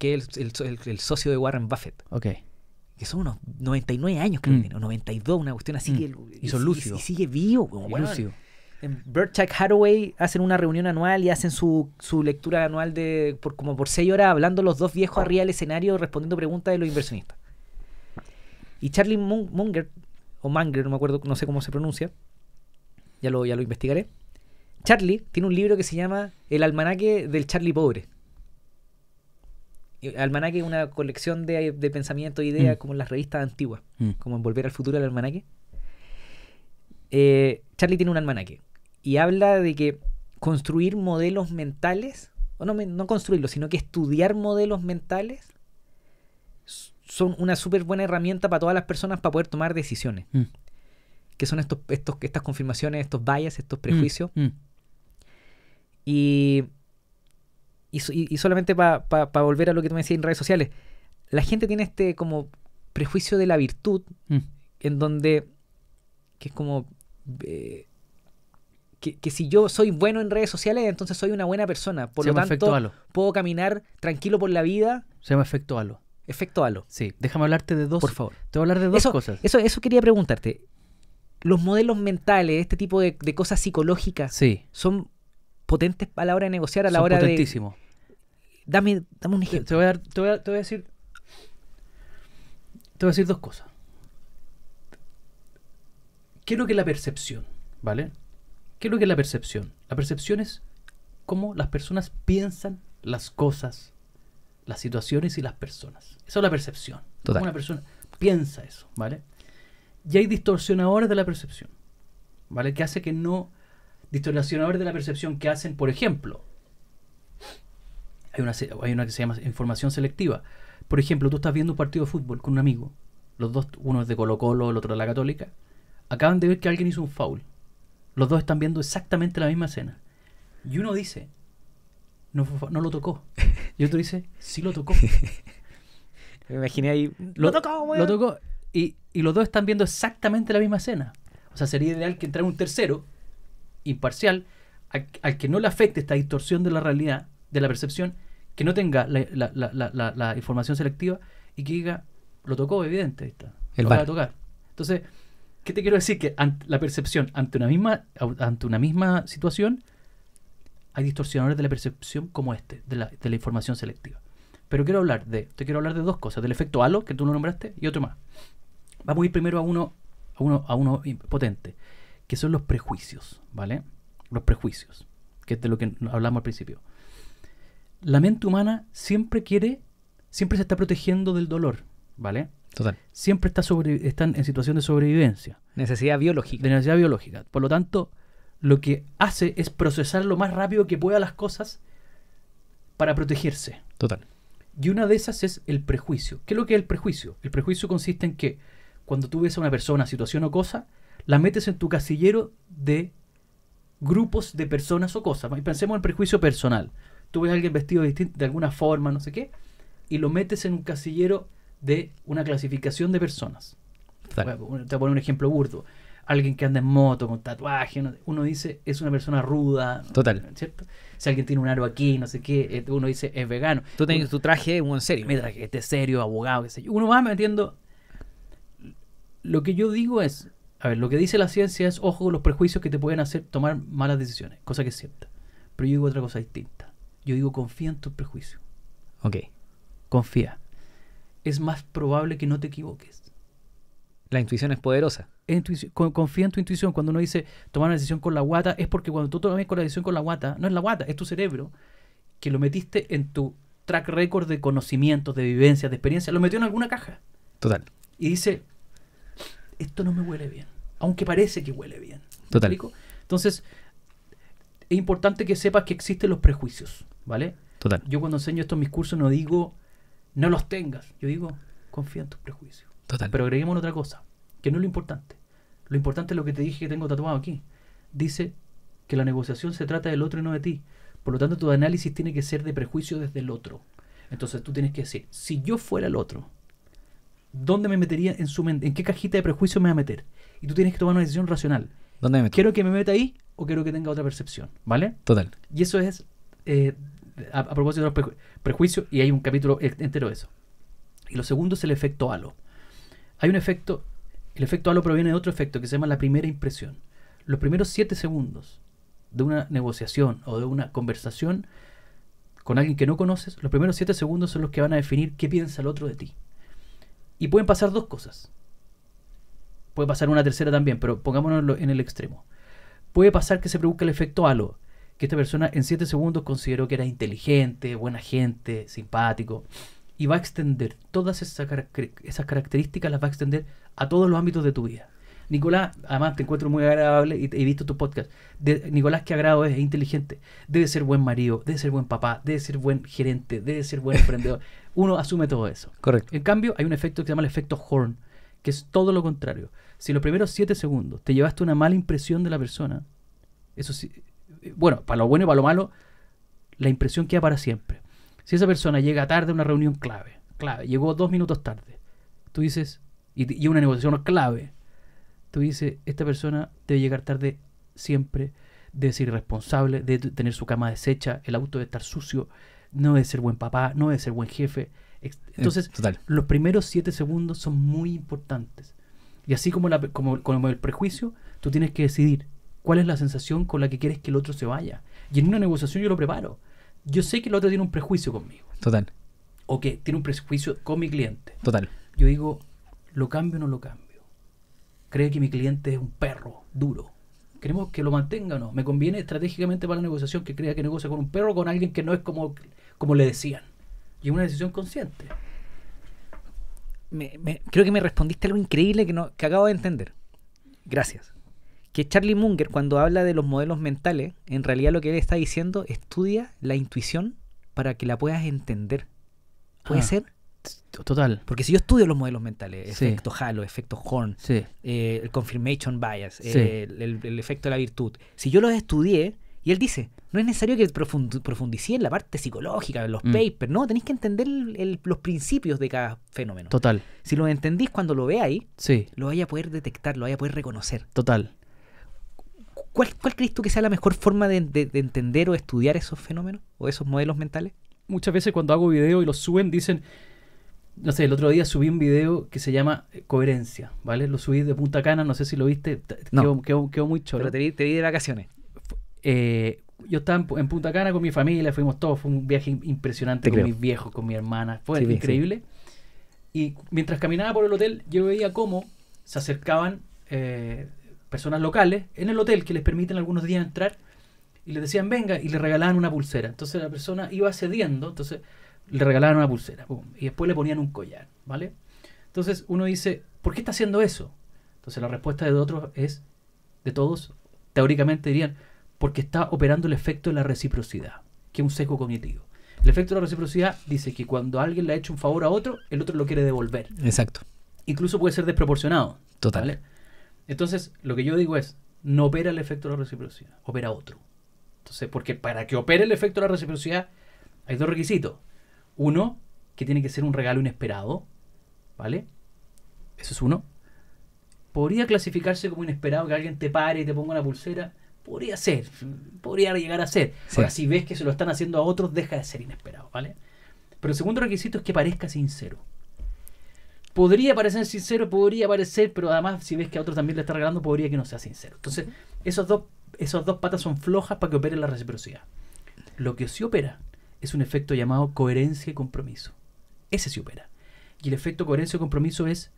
que es el, socio de Warren Buffett. Ok. Que son unos 99 años, creo que mm. tiene, 92, una cuestión así mm. Y son lúcidos. Y, sigue vivo, como lúcido. En Berkshire Hathaway hacen una reunión anual y hacen su, lectura anual de por, como por seis horas hablando los dos viejos arriba del escenario respondiendo preguntas de los inversionistas. Y Charlie Munger, o Munger, no me acuerdo, no sé cómo se pronuncia, ya lo, ya lo investigaré. Charlie tiene un libro que se llama El almanaque del Charlie pobre. Almanaque es una colección de, de pensamientos e ideas mm. como las revistas antiguas, mm. como en Volver al Futuro del Almanaque. Eh, Charlie tiene un almanaque y habla de que construir modelos mentales, o no, no construirlos, sino que estudiar modelos mentales son una súper buena herramienta para todas las personas para poder tomar decisiones. Mm. Que son estos, estos, estas confirmaciones, estos bias, estos prejuicios. Y y, solamente para volver a lo que tú me decías en redes sociales, la gente tiene este como prejuicio de la virtud, mm. en donde, que es como, eh, que, si yo soy bueno en redes sociales, entonces soy una buena persona. Por lo tanto, puedo caminar tranquilo por la vida. Se llama efecto halo. Efecto halo. Sí, déjame hablarte de dos. Por favor. Te voy a hablar de dos cosas. Eso, eso quería preguntarte. Los modelos mentales, este tipo de, de cosas psicológicas, sí. son potentes a la hora de negociar, a la hora potentísimo. de. Dame, dame un ejemplo. Te, voy a decir. Te voy a decir dos cosas. ¿Qué es lo que es la percepción? ¿Vale? ¿Qué es lo que es la percepción? La percepción es cómo las personas piensan las cosas, las situaciones y las personas. Eso es la percepción. Total. Una persona piensa eso, ¿vale? Y hay distorsionadores de la percepción, ¿vale? Que hace que no distorsionadores de la percepción que hacen, por ejemplo, hay una, hay una que se llama información selectiva. Por ejemplo, tú estás viendo un partido de fútbol con un amigo, los dos, uno es de Colo Colo, el otro de la Católica, acaban de ver que alguien hizo un foul. Los dos están viendo exactamente la misma escena. Y uno dice, no, lo tocó. Y otro dice, sí lo tocó. Me imaginé ahí, lo, tocó, Lo tocó. Y, y los dos están viendo exactamente la misma escena. O sea, sería ideal que entrara un tercero imparcial, al, que no le afecte esta distorsión de la realidad, de la percepción, que no tenga la, información selectiva y que diga, lo tocó, evidente, está, lo va a tocar. Entonces, ¿qué te quiero decir? Que la percepción ante una, misma, ante una misma situación, hay distorsionadores de la percepción como este, de la, información selectiva. Pero quiero hablar de, te quiero hablar de dos cosas, del efecto halo, que tú lo nombraste, y otro más. Vamos a ir primero a uno, a uno, a uno potente que son los prejuicios, ¿vale? Los prejuicios, que es de lo que hablamos al principio. La mente humana siempre quiere, siempre se está protegiendo del dolor, ¿vale? Total. Siempre está están en situación de sobrevivencia. Necesidad biológica. De necesidad biológica. Por lo tanto, lo que hace es procesar lo más rápido que pueda las cosas para protegerse. Total. Y una de esas es el prejuicio. ¿Qué es lo que es el prejuicio? El prejuicio consiste en que cuando tú ves a una persona, situación o cosa, la metes en tu casillero de grupos de personas o cosas. Y pensemos en el prejuicio personal. Tú ves a alguien vestido de, alguna forma, no sé qué, y lo metes en un casillero de una clasificación de personas. Te voy a un ejemplo burdo. Alguien que anda en moto con tatuaje, uno dice es una persona ruda. Total. Si alguien tiene un aro aquí, no sé qué, eh, uno dice es vegano. Tú tienes tu traje, uno en serio. Mi traje, este serio, abogado, qué sé yo. Uno va metiendo. Lo que yo digo es, a ver, lo que dice la ciencia es, ojo los prejuicios que te pueden hacer tomar malas decisiones, cosa que es cierta. Pero yo digo otra cosa distinta. Yo digo, confía en tus prejuicios. Ok. Confía. Es más probable que no te equivoques. La intuición es poderosa. confía en tu intuición. Cuando uno dice tomar una decisión con la guata, es porque cuando tú tomas con la decisión con la guata, no es la guata, es tu cerebro que lo metiste en tu track record de conocimientos, de vivencias, de experiencias, lo metió en alguna caja. Total. Y dice, esto no me huele bien, aunque parece que huele bien. Total. Entonces, es importante que sepas que existen los prejuicios, ¿vale? Total. Yo cuando enseño esto en mis cursos no digo, no los tengas, yo digo, confía en tus prejuicios. Total. Pero agreguemos otra cosa, que no es lo importante. Lo importante es lo que te dije que tengo tatuado aquí. Dice que la negociación se trata del otro y no de ti. Por lo tanto, tu análisis tiene que ser de prejuicio desde el otro. Entonces tú tienes que decir, si yo fuera el otro, ¿dónde me metería en su mente? ¿En qué cajita de prejuicio me va a meter? Y tú tienes que tomar una decisión racional. ¿Dónde me ¿Quiero que me meta ahí o quiero que tenga otra percepción? ¿Vale? Total. Y eso es, eh, a, propósito de los prejuicios, y hay un capítulo e-, entero de eso. Y lo segundo es el efecto halo. Hay un efecto, el efecto halo proviene de otro efecto que se llama la primera impresión. Los primeros siete segundos de una negociación o de una conversación con alguien que no conoces, los primeros siete segundos son los que van a definir qué piensa el otro de ti. Y pueden pasar dos cosas. Puede pasar una tercera también, pero pongámonos en el extremo. Puede pasar que se produzca el efecto halo, que esta persona en 7 segundos consideró que era inteligente, buena gente, simpático, y va a extender todas esas, esas características, las va a extender a todos los ámbitos de tu vida. Nicolás, además te encuentro muy agradable y he visto tu podcast. De, Nicolás, qué agrado es, es inteligente. Debe ser buen marido, debe ser buen papá, debe ser buen gerente, debe ser buen emprendedor. Uno asume todo eso. Correcto. En cambio, hay un efecto que se llama el efecto Horn, que es todo lo contrario. Si los primeros siete segundos te llevaste una mala impresión de la persona, eso sí, eh, bueno, para lo bueno y para lo malo, la impresión queda para siempre. Si esa persona llega tarde a una reunión clave, clave, llegó dos minutos tarde, tú dices, y, y una negociación clave, tú dices, esta persona debe llegar tarde siempre, debe ser irresponsable, debe tener su cama deshecha, el auto debe estar sucio, no debe ser buen papá, no debe ser buen jefe. Eh, entonces, los primeros siete segundos son muy importantes. Y así como, la, como, como el prejuicio, tú tienes que decidir cuál es la sensación con la que quieres que el otro se vaya. Y en una negociación yo lo preparo. Yo sé que el otro tiene un prejuicio conmigo. Total. O que tiene un prejuicio con mi cliente. Total. Yo digo, ¿lo cambio o no lo cambio? cree que mi cliente es un perro duro. Queremos que lo mantenga o no. Me conviene estratégicamente para la negociación que crea que negocia con un perro o con alguien que no es como, como le decían. Y es una decisión consciente. creo que me respondiste algo increíble que, no, que acabo de entender. Gracias. Que Charlie Munger, cuando habla de los modelos mentales, en realidad lo que él está diciendo, estudia la intuición para que la puedas entender. ¿Puede ah. ser? Total. Porque si yo estudio los modelos mentales, efecto Halo, efecto Horn, eh, el confirmation bias, eh, el, efecto de la virtud, si yo los estudié, y él dice, no es necesario que profundicie en la parte psicológica, en los mm. papers, no, tenéis que entender los principios de cada fenómeno. Total. Si lo entendís cuando lo veáis, lo vaya a poder detectar, lo vaya a poder reconocer. Total. ¿Cuál, crees tú que sea la mejor forma de, entender o estudiar esos fenómenos o esos modelos mentales? Muchas veces cuando hago videos y los suben dicen, no sé, el otro día subí un video que se llama eh, Coherencia, ¿vale? Lo subí de Punta Cana, no sé si lo viste, quedó, muy chorro. Pero te vi, de vacaciones. Eh, yo estaba en, Punta Cana con mi familia, fuimos todos, fue un viaje impresionante con mis viejos, con mi hermana, fue increíble. Y mientras caminaba por el hotel, yo veía cómo se acercaban eh, personas locales en el hotel que les permiten algunos días entrar y les decían venga y le regalaban una pulsera. Entonces la persona iba cediendo, entonces le regalaban una pulsera y después le ponían un collar, ¿vale? Entonces uno dice, ¿por qué está haciendo eso? Entonces la respuesta de otros es, de todos, teóricamente dirían, porque está operando el efecto de la reciprocidad, que es un seco cognitivo. El efecto de la reciprocidad dice que cuando alguien le ha hecho un favor a otro, el otro lo quiere devolver. Exacto. Incluso puede ser desproporcionado. Total. Entonces, lo que yo digo es, no opera el efecto de la reciprocidad, opera otro. Entonces, porque para que opere el efecto de la reciprocidad hay dos requisitos. Uno, que tiene que ser un regalo inesperado, ¿vale? Eso es uno. Podría clasificarse como inesperado que alguien te pare y te ponga una pulsera. Podría ser, podría llegar a ser. si ves que se lo están haciendo a otros, deja de ser inesperado, ¿vale? Pero el segundo requisito es que parezca sincero. Podría parecer sincero, podría parecer, pero además si ves que a otro también le está regalando, podría que no sea sincero. Entonces, esos dos, esos dos patas son flojas para que opere la reciprocidad. Lo que sí opera es un efecto llamado coherencia y compromiso. Ese se opera. Y el efecto coherencia y compromiso es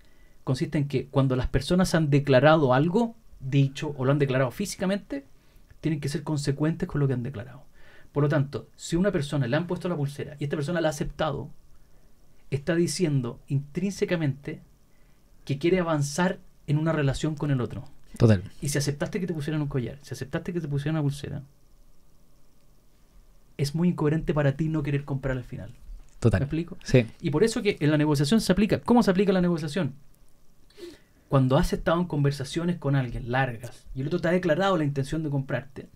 consiste en que cuando las personas han declarado algo, dicho o lo han declarado físicamente, tienen que ser consecuentes con lo que han declarado. Por lo tanto, si una persona le han puesto la pulsera y esta persona la ha aceptado, está diciendo intrínsecamente que quiere avanzar en una relación con el otro. Total. Y si aceptaste que te pusieran un collar, si aceptaste que te pusieran una pulsera, es muy incoherente para ti no querer comprar al final. Total. ¿Me explico? Sí. Y por eso que en la negociación se aplica. ¿Cómo se aplica la negociación? Cuando has estado en conversaciones con alguien largas y el otro te ha declarado la intención de comprarte,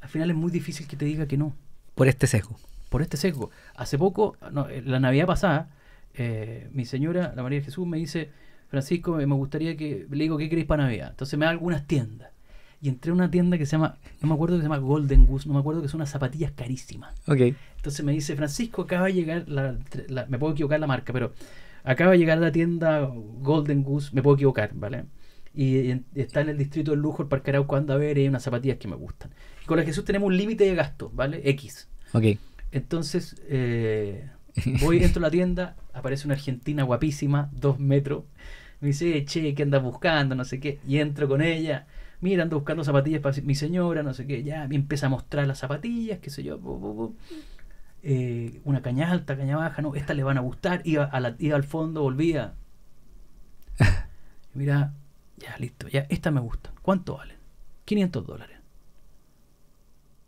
al final es muy difícil que te diga que no. Por este sesgo. Por este sesgo. Hace poco, eh, la Navidad pasada, eh, mi señora, la María Jesús, me dice, Francisco, eh, me gustaría que le digo qué queréis para Navidad. Entonces me da algunas tiendas y entré a una tienda que se llama, no me acuerdo que se llama Golden Goose, no me acuerdo que son unas zapatillas carísimas. Ok. Entonces me dice, Francisco, acaba de llegar, me puedo equivocar la marca, pero acaba de llegar la tienda Golden Goose, me puedo equivocar, ¿vale? Y, está en el distrito del lujo, el Parque Arauco anda a ver, hay unas zapatillas que me gustan. Y con la Jesús tenemos un límite de gasto, ¿vale? X. Ok. Entonces, eh, voy, dentro a la tienda, aparece una argentina guapísima, dos metros. Me dice, che, ¿qué andas buscando? No sé qué. Y entro con ella mira, ando buscando zapatillas para mi señora, no sé qué, ya, me empieza a mostrar las zapatillas, qué sé yo, eh, una caña alta, caña baja, no, estas le van a gustar, iba, a la, iba al fondo, volvía. mira, ya, listo, ya, estas me gustan, ¿cuánto valen? 500 dólares.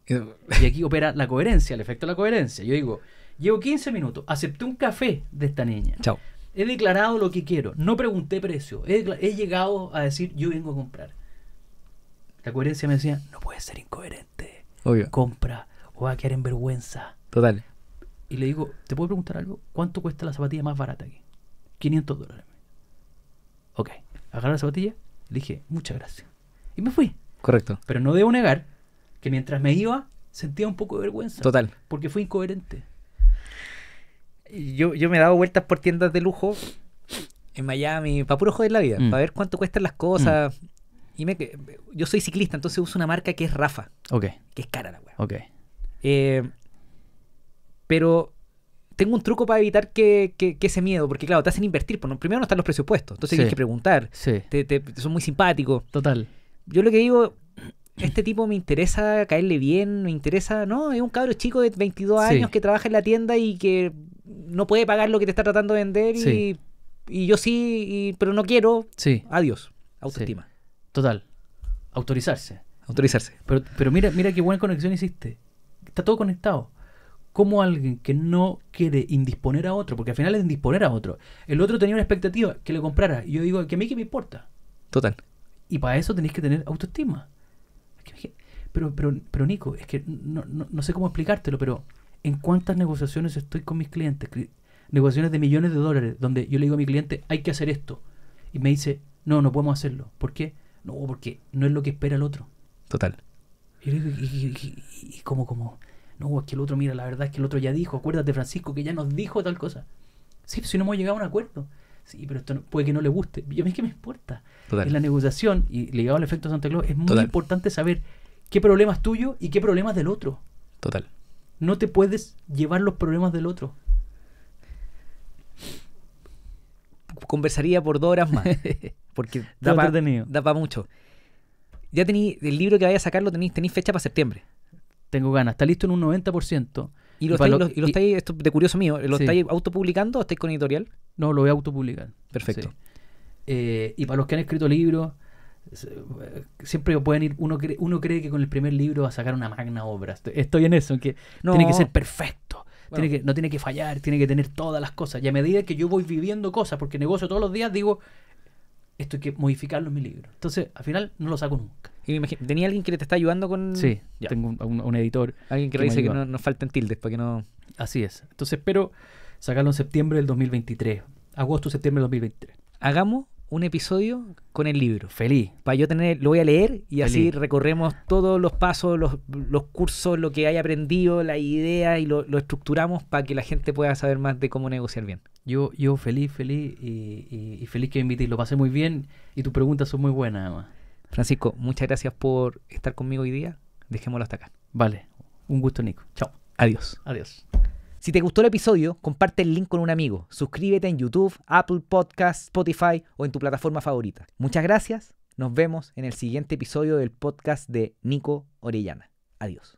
Y aquí opera la coherencia, el efecto de la coherencia. Yo digo, llevo 15 minutos, acepté un café de esta niña. Chao. He declarado lo que quiero, no pregunté precio, he llegado a decir yo vengo a comprar la coherencia me decía, no puedes ser incoherente. Obvio. Compra o va a quedar en vergüenza. Total. Y le digo, ¿te puedo preguntar algo? ¿Cuánto cuesta la zapatilla más barata aquí? 500 dólares. Ok. Agarré la zapatilla, le dije, muchas gracias. Y me fui. Correcto. Pero no debo negar que mientras me iba, sentía un poco de vergüenza. Total. Porque fue incoherente. Yo, yo me he dado vueltas por tiendas de lujo en Miami, para puro joder la vida, para mm. ver cuánto cuestan las cosas. Mm. Y yo soy ciclista, entonces uso una marca que es Rafa. Ok. Que es cara la weá. Ok. Eh, pero tengo un truco para evitar que, ese miedo, porque claro, te hacen invertir, por, pues, primero no están los presupuestos, entonces tienes que preguntar, sí. te, son muy simpáticos. Total. Yo lo que digo, este tipo me interesa caerle bien, me interesa, no, es un cabro chico de 22 años que trabaja en la tienda y que no puede pagar lo que te está tratando de vender y, y yo sí, pero no quiero. Sí. Adiós, autoestima. Total. Autorizarse. Autorizarse. Pero, pero mira, mira qué buena conexión hiciste. Está todo conectado. Como alguien que no quiere indisponer a otro, porque al final es indisponer a otro. El otro tenía una expectativa que le comprara. Y yo digo, que a mí que me importa. Total. Y para eso tenéis que tener autoestima. Pero, pero, pero Nico, es que no, no sé cómo explicártelo, pero ¿en cuántas negociaciones estoy con mis clientes? Negociaciones de millones de dólares, donde yo le digo a mi cliente, hay que hacer esto. Y me dice, no, no podemos hacerlo. ¿Por qué? No, porque no es lo que espera el otro. Total. Y, como, como, no, es que el otro, mira, la verdad es que el otro ya dijo, acuérdate Francisco, que ya nos dijo tal cosa. Sí, pues, si no hemos llegado a un acuerdo. Sí, pero esto puede que no le guste. yo a mí es que me importa. Total. En la negociación y ligado al efecto Santa Claus, es muy importante saber qué problema es tuyo y qué problema es del otro. Total. No te puedes llevar los problemas del otro. Conversaría por dos horas más. porque da para mucho. Ya tenéis el libro que vaya a sacarlo, tenéis fecha para septiembre. Tengo ganas, está listo en un 90%. ¿Y lo, estáis, lo, esto de curioso mío, lo estáis autopublicando o estáis con editorial? No, lo voy a autopublicar. Perfecto. Eh, y para los que han escrito libros, siempre pueden ir, uno cree, uno cree que con el primer libro va a sacar una magna obra. Estoy en eso, que tiene que ser perfecto. Tiene que, no tiene que fallar, tiene que tener todas las cosas. Y a medida que yo voy viviendo cosas, porque negocio todos los días, digo, esto hay que modificarlo en mi libro. Entonces, al final no lo saco nunca. Y ¿tenía alguien que te está ayudando con...? Sí, tengo un, editor. Alguien que, que dice que no, nos faltan tildes para que no... Así es. Entonces espero sacarlo en septiembre del 2023. Agosto, septiembre del 2023. Hagamos un episodio con el libro. Feliz. Para yo tener, lo voy a leer y así recorremos todos los pasos, los, cursos, lo que hay aprendido, la idea y lo, estructuramos para que la gente pueda saber más de cómo negociar bien. Yo, yo feliz, feliz y, feliz que me invité. Lo pasé muy bien y tus preguntas son muy buenas además. Francisco, muchas gracias por estar conmigo hoy día. Dejémoslo hasta acá. Vale. Un gusto, Nico. Chao. Adiós. Adiós. Si te gustó el episodio, comparte el link con un amigo, suscríbete en YouTube, Apple Podcasts, Spotify o en tu plataforma favorita. Muchas gracias, nos vemos en el siguiente episodio del podcast de Nico Orellana. Adiós.